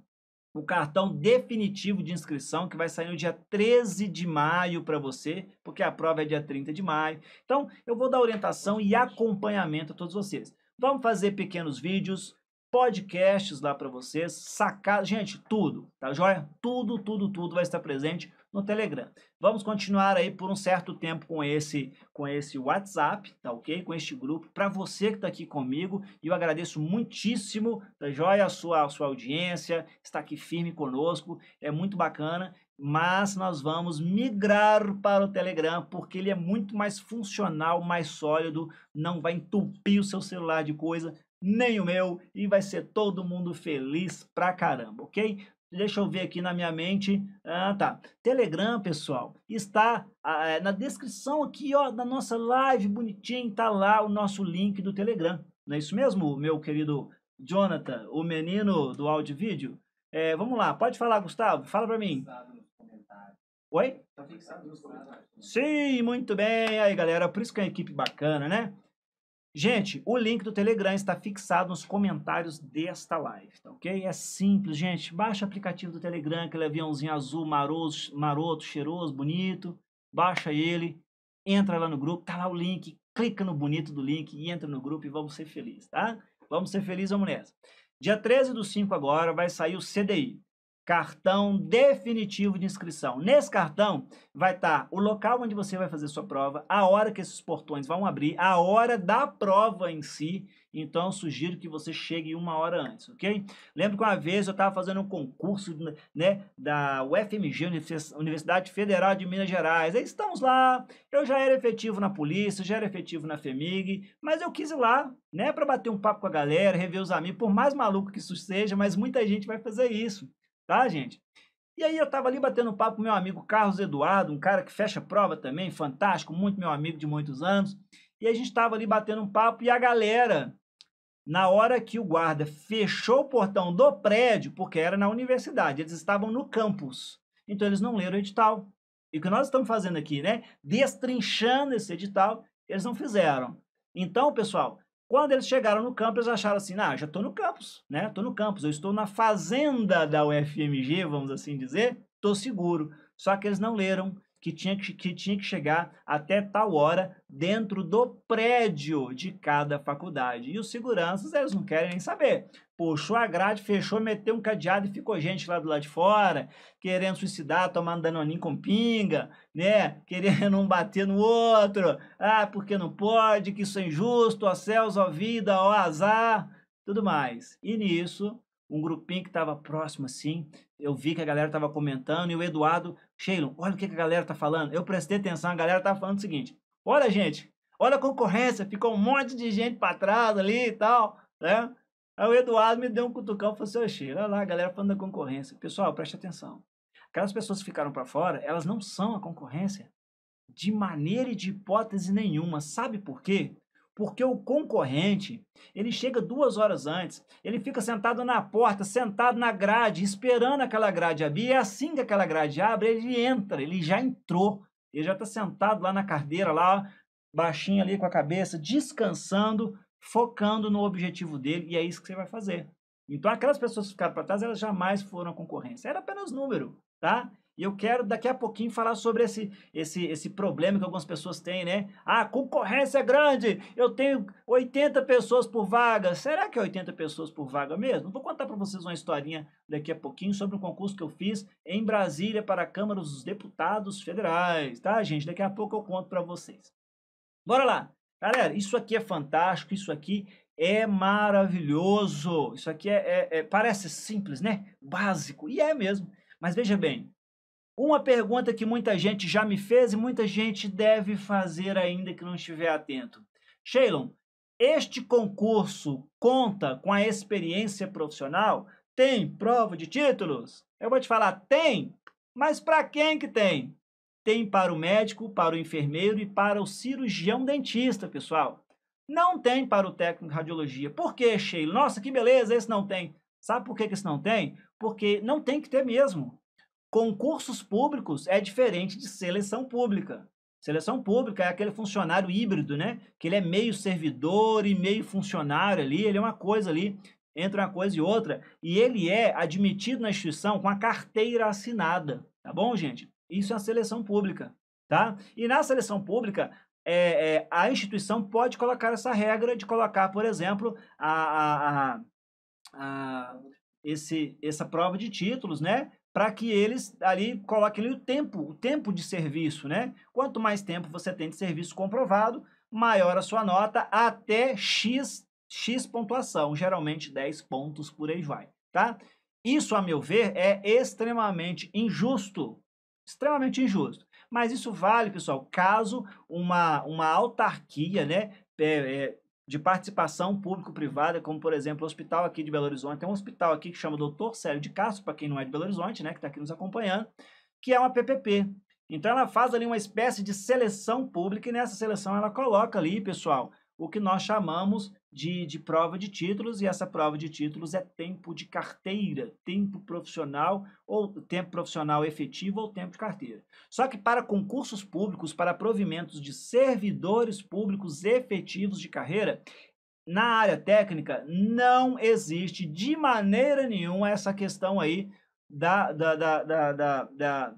o cartão definitivo de inscrição que vai sair no dia 13 de maio para você, porque a prova é dia 30 de maio. Então, eu vou dar orientação e acompanhamento a todos vocês. Vamos fazer pequenos vídeos, podcasts lá para vocês, sacar, gente, tudo, tá joia? Tudo, tudo, tudo vai estar presente no Telegram. Vamos continuar aí por um certo tempo com esse com esse WhatsApp, tá OK? Com este grupo para você que tá aqui comigo, eu agradeço muitíssimo, tá joia a sua a sua audiência, está aqui firme conosco, é muito bacana. Mas nós vamos migrar para o Telegram porque ele é muito mais funcional, mais sólido, não vai entupir o seu celular de coisa, nem o meu, e vai ser todo mundo feliz pra caramba, ok? Deixa eu ver aqui na minha mente. Ah, tá. Telegram, pessoal, está ah, é, na descrição aqui, ó, da nossa live bonitinha tá lá o nosso link do Telegram. Não é isso mesmo, meu querido Jonathan, o menino do áudio e vídeo? É, vamos lá, pode falar, Gustavo, fala pra mim. Oi? Tá Sim, muito bem. Aí, galera, por isso que é uma equipe bacana, né? Gente, o link do Telegram está fixado nos comentários desta live, tá ok? É simples, gente. Baixa o aplicativo do Telegram, aquele aviãozinho azul, maroso, maroto, cheiroso, bonito. Baixa ele, entra lá no grupo, tá lá o link, clica no bonito do link e entra no grupo e vamos ser felizes, tá? Vamos ser felizes, vamos nessa. Dia 13 do 5 agora vai sair o CDI cartão definitivo de inscrição. Nesse cartão vai estar tá o local onde você vai fazer sua prova, a hora que esses portões vão abrir, a hora da prova em si. Então, sugiro que você chegue uma hora antes, ok? Lembro que uma vez eu estava fazendo um concurso né, da UFMG, Universidade Federal de Minas Gerais. Aí estamos lá, eu já era efetivo na polícia, já era efetivo na FEMIG, mas eu quis ir lá, né, para bater um papo com a galera, rever os amigos, por mais maluco que isso seja, mas muita gente vai fazer isso tá, gente? E aí eu tava ali batendo papo com meu amigo Carlos Eduardo, um cara que fecha prova também, fantástico, muito meu amigo de muitos anos. E a gente tava ali batendo um papo e a galera, na hora que o guarda fechou o portão do prédio, porque era na universidade, eles estavam no campus. Então eles não leram o edital. E o que nós estamos fazendo aqui, né? Destrinchando esse edital, eles não fizeram. Então, pessoal, quando eles chegaram no campus, eles acharam assim, ah, já estou no campus, né? Estou no campus, eu estou na fazenda da UFMG, vamos assim dizer, estou seguro. Só que eles não leram que tinha que, que tinha que chegar até tal hora dentro do prédio de cada faculdade. E os seguranças, eles não querem nem saber. Puxou a grade, fechou, meteu um cadeado e ficou gente lá do lado de fora, querendo suicidar, tomando danoninho com pinga, né? Querendo um bater no outro. Ah, porque não pode, que isso é injusto, ó céus, ó vida, ó azar, tudo mais. E nisso, um grupinho que estava próximo assim, eu vi que a galera estava comentando e o Eduardo, Sheila, olha o que, que a galera tá falando. Eu prestei atenção, a galera tá falando o seguinte: olha, gente, olha a concorrência, ficou um monte de gente para trás ali e tal, né? Aí o Eduardo me deu um cutucão e falou assim: Sheilon, olha lá, a galera falando da concorrência. Pessoal, preste atenção. Aquelas pessoas que ficaram para fora, elas não são a concorrência de maneira e de hipótese nenhuma. Sabe por quê? porque o concorrente, ele chega duas horas antes, ele fica sentado na porta, sentado na grade, esperando aquela grade abrir, e é assim que aquela grade abre, ele entra, ele já entrou, ele já está sentado lá na cadeira, lá baixinho ali com a cabeça, descansando, focando no objetivo dele, e é isso que você vai fazer. Então aquelas pessoas que ficaram para trás, elas jamais foram a concorrência, era apenas número, tá? E eu quero daqui a pouquinho falar sobre esse, esse, esse problema que algumas pessoas têm, né? Ah, concorrência é grande, eu tenho 80 pessoas por vaga. Será que é 80 pessoas por vaga mesmo? Vou contar para vocês uma historinha daqui a pouquinho sobre um concurso que eu fiz em Brasília para a Câmara dos Deputados Federais, tá, gente? Daqui a pouco eu conto para vocês. Bora lá. Galera, isso aqui é fantástico, isso aqui é maravilhoso. Isso aqui é, é, é parece simples, né? Básico, e é mesmo. Mas veja bem, uma pergunta que muita gente já me fez e muita gente deve fazer ainda que não estiver atento. Sheilon, este concurso conta com a experiência profissional? Tem prova de títulos? Eu vou te falar, tem, mas para quem que tem? Tem para o médico, para o enfermeiro e para o cirurgião dentista, pessoal. Não tem para o técnico de radiologia. Por quê, Sheila? Nossa, que beleza, esse não tem. Sabe por que, que esse não tem? Porque não tem que ter mesmo. Concursos públicos é diferente de seleção pública. Seleção pública é aquele funcionário híbrido, né? Que ele é meio servidor e meio funcionário ali, ele é uma coisa ali, entre uma coisa e outra, e ele é admitido na instituição com a carteira assinada, tá bom, gente? Isso é a seleção pública, tá? E na seleção pública, é, é, a instituição pode colocar essa regra de colocar, por exemplo, a, a, a, a esse, essa prova de títulos, né? para que eles ali coloquem ali o tempo, o tempo de serviço, né? Quanto mais tempo você tem de serviço comprovado, maior a sua nota até X, X pontuação, geralmente 10 pontos por aí vai, tá? Isso, a meu ver, é extremamente injusto, extremamente injusto. Mas isso vale, pessoal, caso uma, uma autarquia, né, é, é, de participação público-privada, como por exemplo o hospital aqui de Belo Horizonte. Tem um hospital aqui que chama Doutor Célio de Castro, para quem não é de Belo Horizonte, né, que está aqui nos acompanhando, que é uma PPP. Então ela faz ali uma espécie de seleção pública e nessa seleção ela coloca ali, pessoal, o que nós chamamos de, de prova de títulos, e essa prova de títulos é tempo de carteira, tempo profissional, ou tempo profissional efetivo ou tempo de carteira. Só que para concursos públicos, para provimentos de servidores públicos efetivos de carreira, na área técnica não existe de maneira nenhuma essa questão aí da, da, da, da, da, da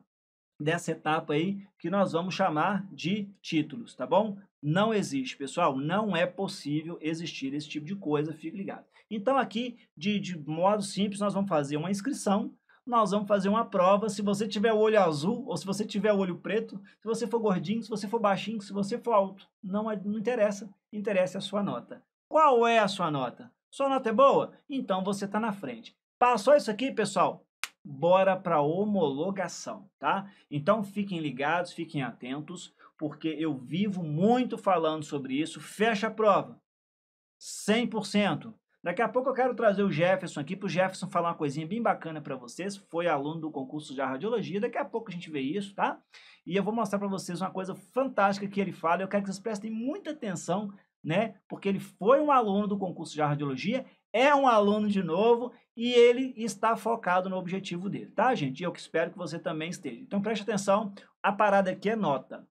dessa etapa aí que nós vamos chamar de títulos, tá bom? Não existe, pessoal, não é possível existir esse tipo de coisa, fique ligado. Então aqui, de, de modo simples, nós vamos fazer uma inscrição, nós vamos fazer uma prova, se você tiver o olho azul ou se você tiver o olho preto, se você for gordinho, se você for baixinho, se você for alto, não, é, não interessa, interessa a sua nota. Qual é a sua nota? Sua nota é boa? Então você está na frente. Passou isso aqui, pessoal? Bora para homologação, tá? Então fiquem ligados, fiquem atentos porque eu vivo muito falando sobre isso. Fecha a prova. 100%. Daqui a pouco eu quero trazer o Jefferson aqui para o Jefferson falar uma coisinha bem bacana para vocês. Foi aluno do concurso de radiologia. Daqui a pouco a gente vê isso, tá? E eu vou mostrar para vocês uma coisa fantástica que ele fala. Eu quero que vocês prestem muita atenção, né? Porque ele foi um aluno do concurso de radiologia, é um aluno de novo e ele está focado no objetivo dele, tá, gente? E eu espero que você também esteja. Então preste atenção. A parada aqui é nota.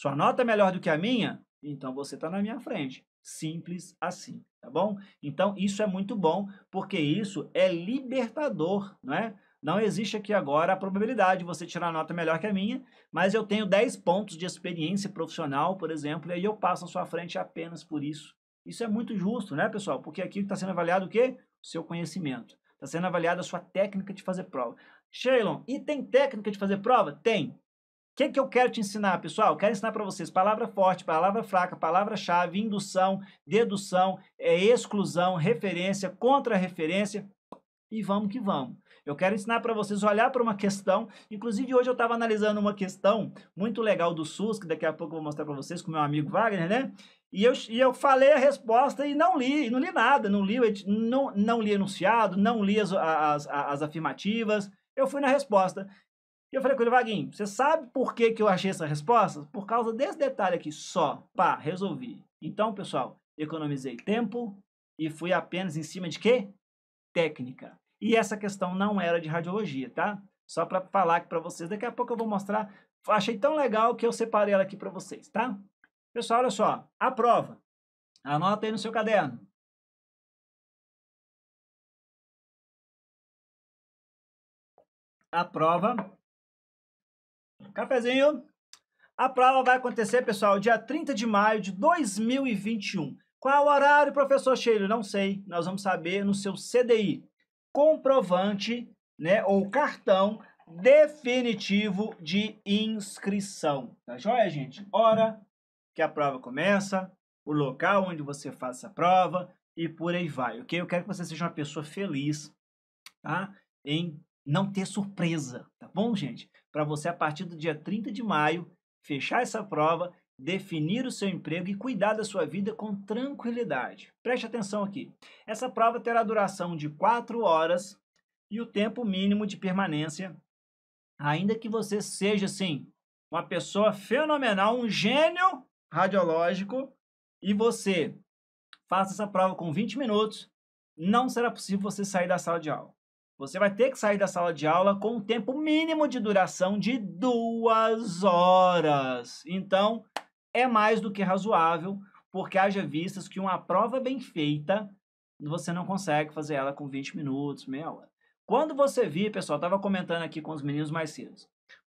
Sua nota é melhor do que a minha? Então você está na minha frente. Simples assim, tá bom? Então isso é muito bom, porque isso é libertador, não é? Não existe aqui agora a probabilidade de você tirar a nota melhor que a minha, mas eu tenho 10 pontos de experiência profissional, por exemplo, e aí eu passo na sua frente apenas por isso. Isso é muito justo, né, pessoal? Porque aqui está sendo avaliado o quê? seu conhecimento. Está sendo avaliada a sua técnica de fazer prova. Sheilon, e tem técnica de fazer prova? Tem que, que eu quero te ensinar, pessoal? Eu quero ensinar para vocês palavra forte, palavra fraca, palavra-chave, indução, dedução, é, exclusão, referência, contra-referência e vamos que vamos. Eu quero ensinar para vocês olhar para uma questão. Inclusive, hoje eu estava analisando uma questão muito legal do SUS, que daqui a pouco eu vou mostrar para vocês com meu amigo Wagner, né? E eu, e eu falei a resposta e não li, não li nada, não li, não, não li enunciado, não li as, as, as afirmativas. Eu fui na resposta. E eu falei com ele, Vaguinho, você sabe por que, que eu achei essa resposta? Por causa desse detalhe aqui só. Pá, resolvi. Então, pessoal, economizei tempo e fui apenas em cima de quê? Técnica. E essa questão não era de radiologia, tá? Só para falar aqui para vocês. Daqui a pouco eu vou mostrar. Achei tão legal que eu separei ela aqui para vocês, tá? Pessoal, olha só. A prova. Anota aí no seu caderno. A prova Cafezinho. A prova vai acontecer, pessoal, dia 30 de maio de 2021. Qual é o horário, professor Cheiro? Não sei. Nós vamos saber no seu CDI. Comprovante, né, ou cartão definitivo de inscrição. Tá joia, gente? Hora que a prova começa, o local onde você faz a prova e por aí vai, ok? Eu quero que você seja uma pessoa feliz, tá? Em não ter surpresa, tá bom, gente? para você, a partir do dia 30 de maio, fechar essa prova, definir o seu emprego e cuidar da sua vida com tranquilidade. Preste atenção aqui. Essa prova terá duração de 4 horas e o tempo mínimo de permanência, ainda que você seja, sim, uma pessoa fenomenal, um gênio radiológico, e você faça essa prova com 20 minutos, não será possível você sair da sala de aula. Você vai ter que sair da sala de aula com um tempo mínimo de duração de duas horas. Então, é mais do que razoável, porque haja vistas que uma prova bem feita, você não consegue fazer ela com 20 minutos, meia hora. Quando você vir, pessoal, estava comentando aqui com os meninos mais cedo,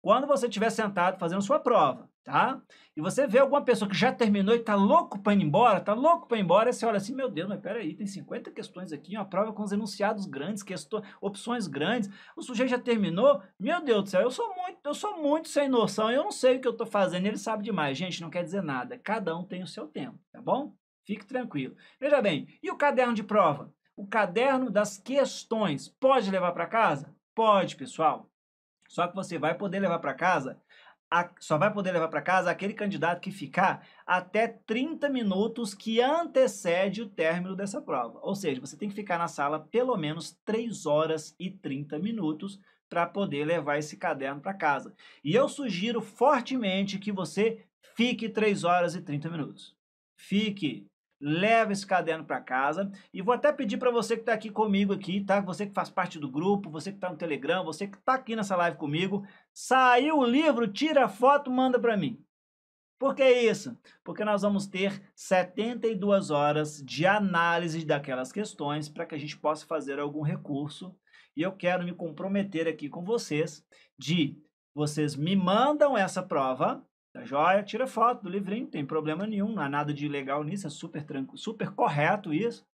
quando você estiver sentado fazendo sua prova, tá? E você vê alguma pessoa que já terminou e tá louco para ir embora, tá louco para ir embora, e você olha assim, meu Deus, mas peraí, tem 50 questões aqui, uma prova com os enunciados grandes, questões, opções grandes, o sujeito já terminou, meu Deus do céu, eu sou muito, eu sou muito sem noção, eu não sei o que eu tô fazendo, ele sabe demais. Gente, não quer dizer nada, cada um tem o seu tempo, tá bom? Fique tranquilo. Veja bem, e o caderno de prova? O caderno das questões pode levar para casa? Pode, pessoal. Só que você vai poder levar para casa só vai poder levar para casa aquele candidato que ficar até 30 minutos que antecede o término dessa prova. Ou seja, você tem que ficar na sala pelo menos 3 horas e 30 minutos para poder levar esse caderno para casa. E eu sugiro fortemente que você fique 3 horas e 30 minutos. Fique leva esse caderno para casa e vou até pedir para você que está aqui comigo aqui, tá? Você que faz parte do grupo, você que está no Telegram, você que está aqui nessa live comigo, saiu o livro, tira a foto, manda para mim. Por que isso? Porque nós vamos ter 72 horas de análise daquelas questões para que a gente possa fazer algum recurso. E eu quero me comprometer aqui com vocês de vocês me mandam essa prova, Tá joia? Tira foto do livrinho, não tem problema nenhum, não há nada de ilegal nisso, é super, tranquilo, super correto isso.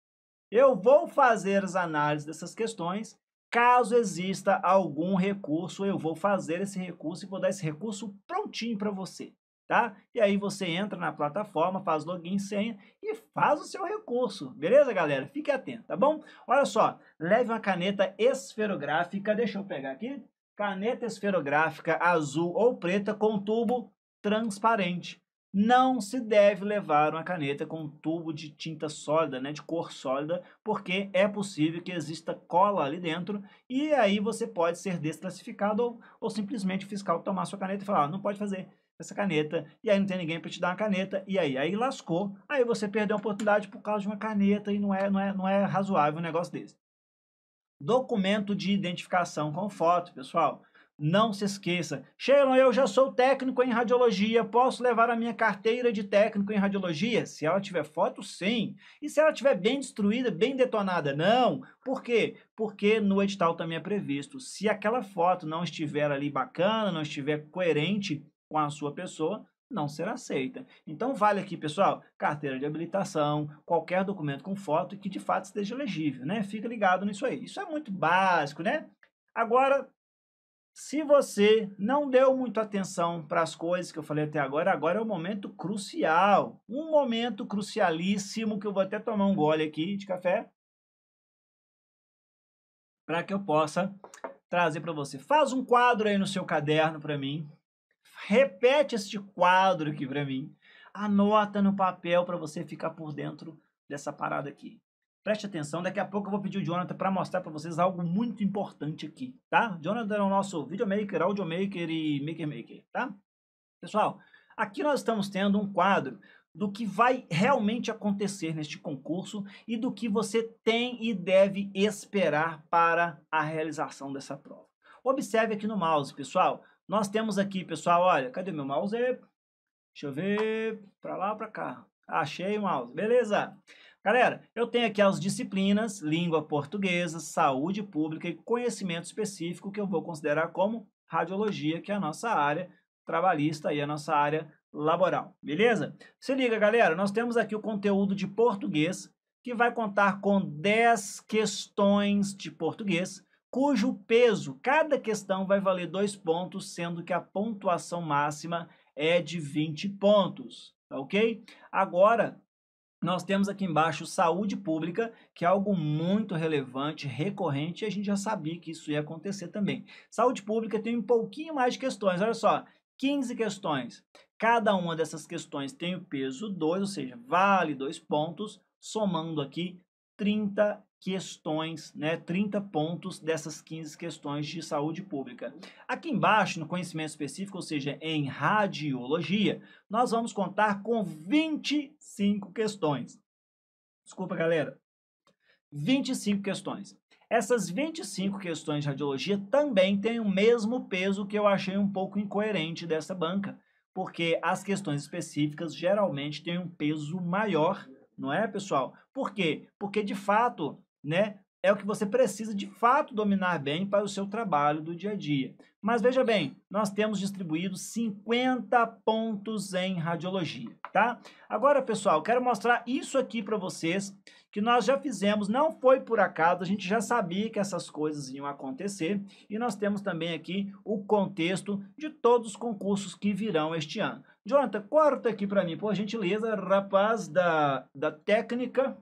Eu vou fazer as análises dessas questões. Caso exista algum recurso, eu vou fazer esse recurso e vou dar esse recurso prontinho para você, tá? E aí você entra na plataforma, faz login e senha e faz o seu recurso, beleza, galera? Fique atento, tá bom? Olha só, leve uma caneta esferográfica, deixa eu pegar aqui, caneta esferográfica azul ou preta com tubo transparente. Não se deve levar uma caneta com um tubo de tinta sólida, né, de cor sólida, porque é possível que exista cola ali dentro e aí você pode ser desclassificado ou, ou simplesmente o fiscal tomar sua caneta e falar, ah, não pode fazer essa caneta, e aí não tem ninguém para te dar uma caneta, e aí, aí lascou, aí você perdeu a oportunidade por causa de uma caneta e não é, não é, não é razoável um negócio desse. Documento de identificação com foto, pessoal. Não se esqueça. Sheila, eu já sou técnico em radiologia, posso levar a minha carteira de técnico em radiologia? Se ela tiver foto, sim. E se ela tiver bem destruída, bem detonada? Não. Por quê? Porque no edital também é previsto. Se aquela foto não estiver ali bacana, não estiver coerente com a sua pessoa, não será aceita. Então vale aqui, pessoal, carteira de habilitação, qualquer documento com foto que de fato esteja legível, né? Fica ligado nisso aí. Isso é muito básico, né? Agora, se você não deu muita atenção para as coisas que eu falei até agora, agora é um momento crucial. Um momento crucialíssimo que eu vou até tomar um gole aqui de café para que eu possa trazer para você. Faz um quadro aí no seu caderno para mim. Repete este quadro aqui para mim. Anota no papel para você ficar por dentro dessa parada aqui. Preste atenção, daqui a pouco eu vou pedir o Jonathan para mostrar para vocês algo muito importante aqui, tá? Jonathan é o nosso videomaker, audiomaker e maker maker, tá? Pessoal, aqui nós estamos tendo um quadro do que vai realmente acontecer neste concurso e do que você tem e deve esperar para a realização dessa prova. Observe aqui no mouse, pessoal. Nós temos aqui, pessoal, olha, cadê meu mouse? Deixa eu ver, para lá, para cá. Achei o mouse, beleza. Galera, eu tenho aqui as disciplinas, língua portuguesa, saúde pública e conhecimento específico que eu vou considerar como radiologia, que é a nossa área trabalhista e a nossa área laboral, beleza? Se liga, galera, nós temos aqui o conteúdo de português, que vai contar com 10 questões de português, cujo peso, cada questão vai valer 2 pontos, sendo que a pontuação máxima é de 20 pontos, tá ok? Agora, nós temos aqui embaixo saúde pública, que é algo muito relevante, recorrente, e a gente já sabia que isso ia acontecer também. Saúde pública tem um pouquinho mais de questões, olha só, 15 questões. Cada uma dessas questões tem o peso 2, ou seja, vale 2 pontos, somando aqui 30 questões, né, 30 pontos dessas 15 questões de saúde pública. Aqui embaixo, no conhecimento específico, ou seja, em radiologia, nós vamos contar com 25 questões. Desculpa, galera. 25 questões. Essas 25 questões de radiologia também têm o mesmo peso que eu achei um pouco incoerente dessa banca, porque as questões específicas geralmente têm um peso maior não é, pessoal? Por quê? Porque, de fato, né? É o que você precisa de fato dominar bem para o seu trabalho do dia a dia. Mas veja bem, nós temos distribuído 50 pontos em radiologia, tá? Agora, pessoal, quero mostrar isso aqui para vocês que nós já fizemos, não foi por acaso, a gente já sabia que essas coisas iam acontecer, e nós temos também aqui o contexto de todos os concursos que virão este ano. Jonathan, corta aqui para mim, por gentileza, rapaz da, da técnica.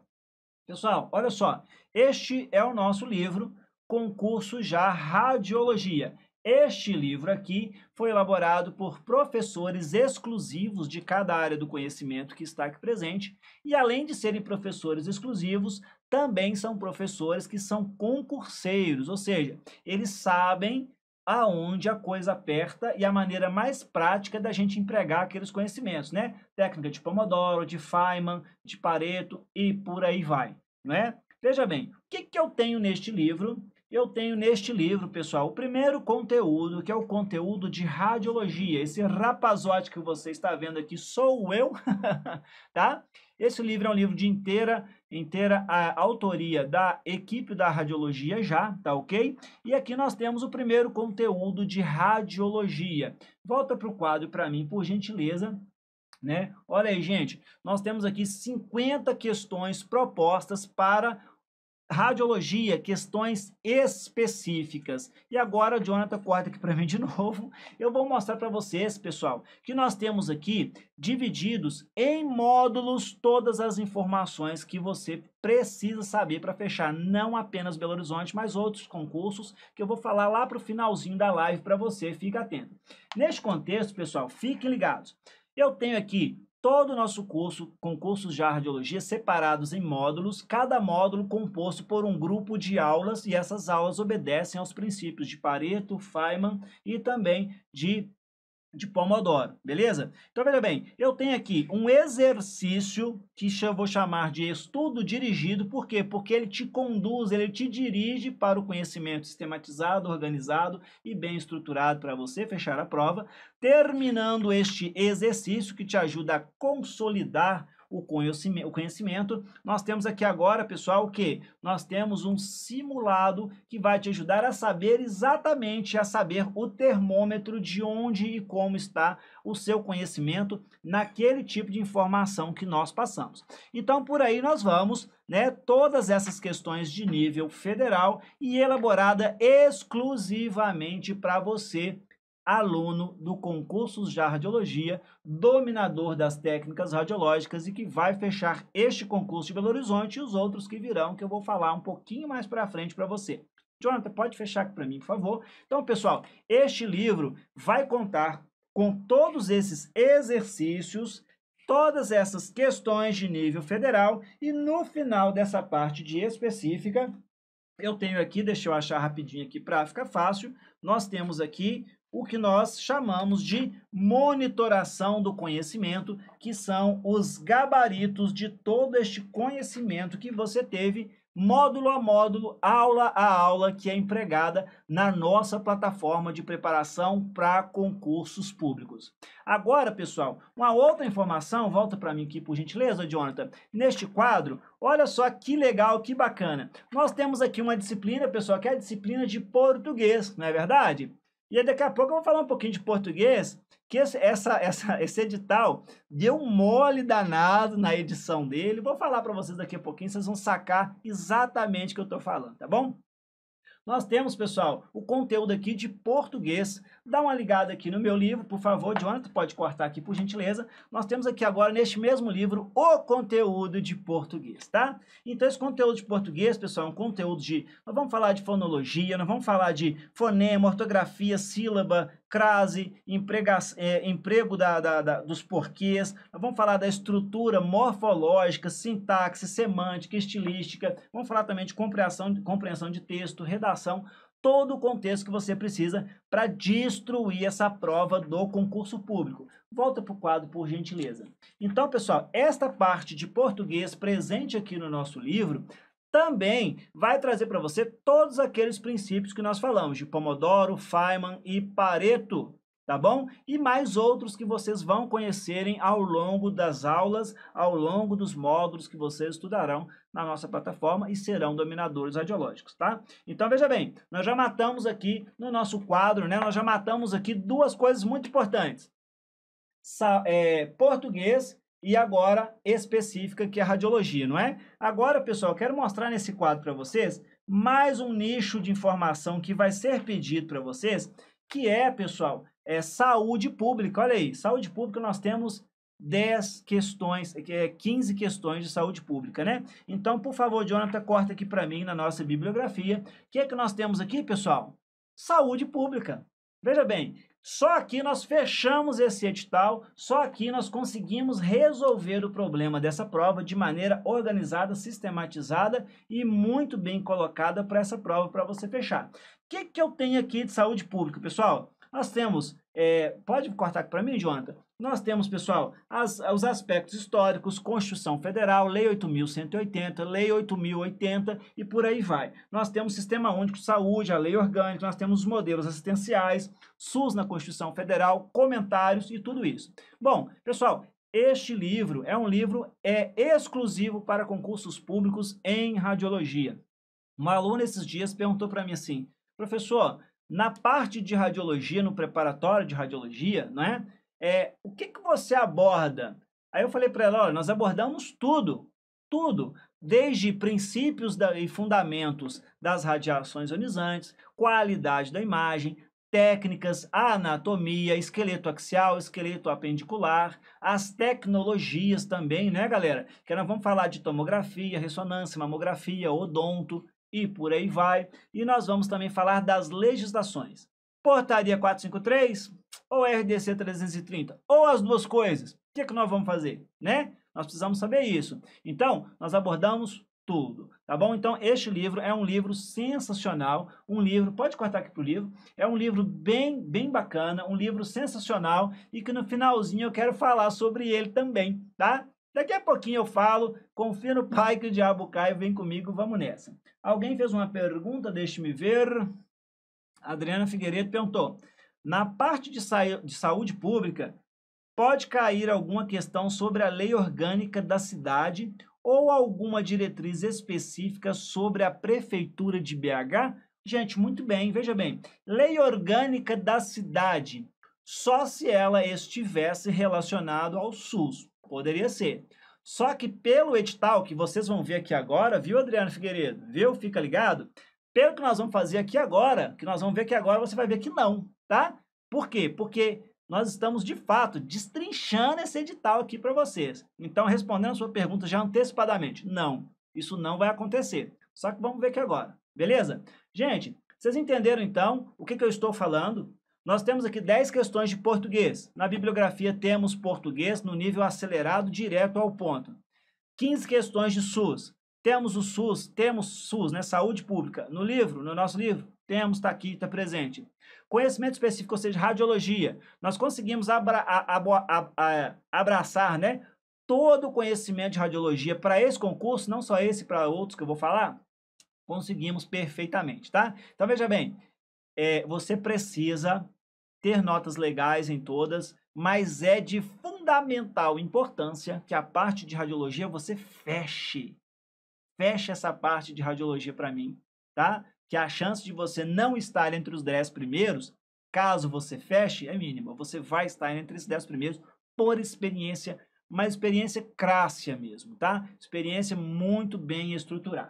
Pessoal, olha só, este é o nosso livro Concurso Já Radiologia. Este livro aqui foi elaborado por professores exclusivos de cada área do conhecimento que está aqui presente, e além de serem professores exclusivos, também são professores que são concurseiros, ou seja, eles sabem aonde a coisa aperta e a maneira mais prática da gente empregar aqueles conhecimentos, né? Técnica de Pomodoro, de Feynman, de Pareto e por aí vai, não é? Veja bem, o que, que eu tenho neste livro? Eu tenho neste livro, pessoal, o primeiro conteúdo, que é o conteúdo de radiologia. Esse rapazote que você está vendo aqui sou eu, tá? Esse livro é um livro de inteira, inteira a autoria da equipe da radiologia já, tá ok? E aqui nós temos o primeiro conteúdo de radiologia. Volta para o quadro para mim, por gentileza. Né? Olha aí, gente, nós temos aqui 50 questões propostas para radiologia, questões específicas. E agora, Jonathan, corta aqui para mim de novo. Eu vou mostrar para vocês, pessoal, que nós temos aqui divididos em módulos todas as informações que você precisa saber para fechar não apenas Belo Horizonte, mas outros concursos que eu vou falar lá para o finalzinho da live para você. Fica atento. Neste contexto, pessoal, fiquem ligados. Eu tenho aqui todo o nosso curso com cursos de radiologia separados em módulos, cada módulo composto por um grupo de aulas e essas aulas obedecem aos princípios de Pareto, Feynman e também de de Pomodoro, beleza? Então, veja bem, eu tenho aqui um exercício que eu vou chamar de estudo dirigido, por quê? Porque ele te conduz, ele te dirige para o conhecimento sistematizado, organizado e bem estruturado para você fechar a prova, terminando este exercício que te ajuda a consolidar o conhecimento, Nós temos aqui agora, pessoal, que nós temos um simulado que vai te ajudar a saber exatamente, a saber o termômetro de onde e como está o seu conhecimento naquele tipo de informação que nós passamos. Então, por aí nós vamos, né, todas essas questões de nível federal e elaborada exclusivamente para você aluno do concurso de radiologia, dominador das técnicas radiológicas e que vai fechar este concurso de Belo Horizonte e os outros que virão, que eu vou falar um pouquinho mais para frente para você. Jonathan, pode fechar aqui para mim, por favor. Então, pessoal, este livro vai contar com todos esses exercícios, todas essas questões de nível federal e no final dessa parte de específica, eu tenho aqui, deixa eu achar rapidinho aqui para ficar fácil, nós temos aqui o que nós chamamos de monitoração do conhecimento, que são os gabaritos de todo este conhecimento que você teve módulo a módulo, aula a aula que é empregada na nossa plataforma de preparação para concursos públicos. Agora, pessoal, uma outra informação, volta para mim aqui por gentileza, Jonathan. Neste quadro, olha só que legal, que bacana. Nós temos aqui uma disciplina, pessoal, que é a disciplina de português, não é verdade? E daqui a pouco eu vou falar um pouquinho de português, que esse, essa, essa, esse edital deu um mole danado na edição dele. Vou falar para vocês daqui a pouquinho, vocês vão sacar exatamente o que eu estou falando, tá bom? Nós temos, pessoal, o conteúdo aqui de português. Dá uma ligada aqui no meu livro, por favor, Jonathan, pode cortar aqui por gentileza. Nós temos aqui agora, neste mesmo livro, o conteúdo de português, tá? Então, esse conteúdo de português, pessoal, é um conteúdo de... Nós vamos falar de fonologia, nós vamos falar de fonema, ortografia, sílaba, crase, emprega, é, emprego da, da, da, dos porquês. Nós vamos falar da estrutura morfológica, sintaxe, semântica, estilística. Vamos falar também de compreensão, de compreensão de texto, redação, todo o contexto que você precisa para destruir essa prova do concurso público. Volta para o quadro, por gentileza. Então, pessoal, esta parte de português presente aqui no nosso livro também vai trazer para você todos aqueles princípios que nós falamos de Pomodoro, Feynman e Pareto, tá bom? E mais outros que vocês vão conhecerem ao longo das aulas, ao longo dos módulos que vocês estudarão na nossa plataforma e serão dominadores radiológicos, tá? Então veja bem, nós já matamos aqui no nosso quadro, né? Nós já matamos aqui duas coisas muito importantes. Sa é, português e agora específica, que é a radiologia, não é? Agora, pessoal, quero mostrar nesse quadro para vocês mais um nicho de informação que vai ser pedido para vocês, que é, pessoal, é saúde pública. Olha aí, saúde pública nós temos 10 questões, 15 é questões de saúde pública, né? Então, por favor, Jonathan, corta aqui para mim na nossa bibliografia. O que é que nós temos aqui, pessoal? Saúde pública. Veja bem, só aqui nós fechamos esse edital, só aqui nós conseguimos resolver o problema dessa prova de maneira organizada, sistematizada e muito bem colocada para essa prova para você fechar. O que, que eu tenho aqui de saúde pública, pessoal? Nós temos, é, pode cortar para mim, Jonathan? Nós temos, pessoal, as, os aspectos históricos, Constituição Federal, Lei 8.180, Lei 8.080 e por aí vai. Nós temos Sistema Único de Saúde, a Lei Orgânica, nós temos os modelos assistenciais, SUS na Constituição Federal, comentários e tudo isso. Bom, pessoal, este livro é um livro é exclusivo para concursos públicos em radiologia. Uma aluna esses dias perguntou para mim assim, professor, na parte de radiologia, no preparatório de radiologia, não é é, o que, que você aborda? Aí eu falei para ela, olha, nós abordamos tudo, tudo, desde princípios da, e fundamentos das radiações ionizantes, qualidade da imagem, técnicas, anatomia, esqueleto axial, esqueleto apendicular, as tecnologias também, né, galera? Que nós vamos falar de tomografia, ressonância, mamografia, odonto e por aí vai. E nós vamos também falar das legislações. Portaria 453 ou RDC 330, ou as duas coisas. O que, é que nós vamos fazer, né? Nós precisamos saber isso. Então, nós abordamos tudo, tá bom? Então, este livro é um livro sensacional, um livro, pode cortar aqui pro livro, é um livro bem, bem bacana, um livro sensacional e que no finalzinho eu quero falar sobre ele também, tá? Daqui a pouquinho eu falo, confia no pai que o diabo cai, vem comigo, vamos nessa. Alguém fez uma pergunta, deixe-me ver. Adriana Figueiredo perguntou, na parte de, sa de saúde pública, pode cair alguma questão sobre a lei orgânica da cidade ou alguma diretriz específica sobre a prefeitura de BH? Gente, muito bem, veja bem. Lei orgânica da cidade, só se ela estivesse relacionado ao SUS. Poderia ser. Só que pelo edital que vocês vão ver aqui agora, viu, Adriano Figueiredo? Viu? Fica ligado? Pelo que nós vamos fazer aqui agora, que nós vamos ver aqui agora, você vai ver que não tá? Por quê? Porque nós estamos, de fato, destrinchando esse edital aqui para vocês. Então, respondendo a sua pergunta já antecipadamente, não, isso não vai acontecer. Só que vamos ver aqui agora, beleza? Gente, vocês entenderam, então, o que, que eu estou falando? Nós temos aqui 10 questões de português. Na bibliografia temos português no nível acelerado direto ao ponto. 15 questões de SUS. Temos o SUS, temos SUS, né? Saúde Pública. No livro, no nosso livro, temos, está aqui, está presente. Conhecimento específico, ou seja, radiologia. Nós conseguimos abra abra abra abraçar né, todo o conhecimento de radiologia para esse concurso, não só esse, para outros que eu vou falar. Conseguimos perfeitamente, tá? Então, veja bem, é, você precisa ter notas legais em todas, mas é de fundamental importância que a parte de radiologia você feche. Feche essa parte de radiologia para mim, tá? que a chance de você não estar entre os 10 primeiros, caso você feche, é mínima. Você vai estar entre os 10 primeiros por experiência, mas experiência crássia mesmo, tá? Experiência muito bem estruturada.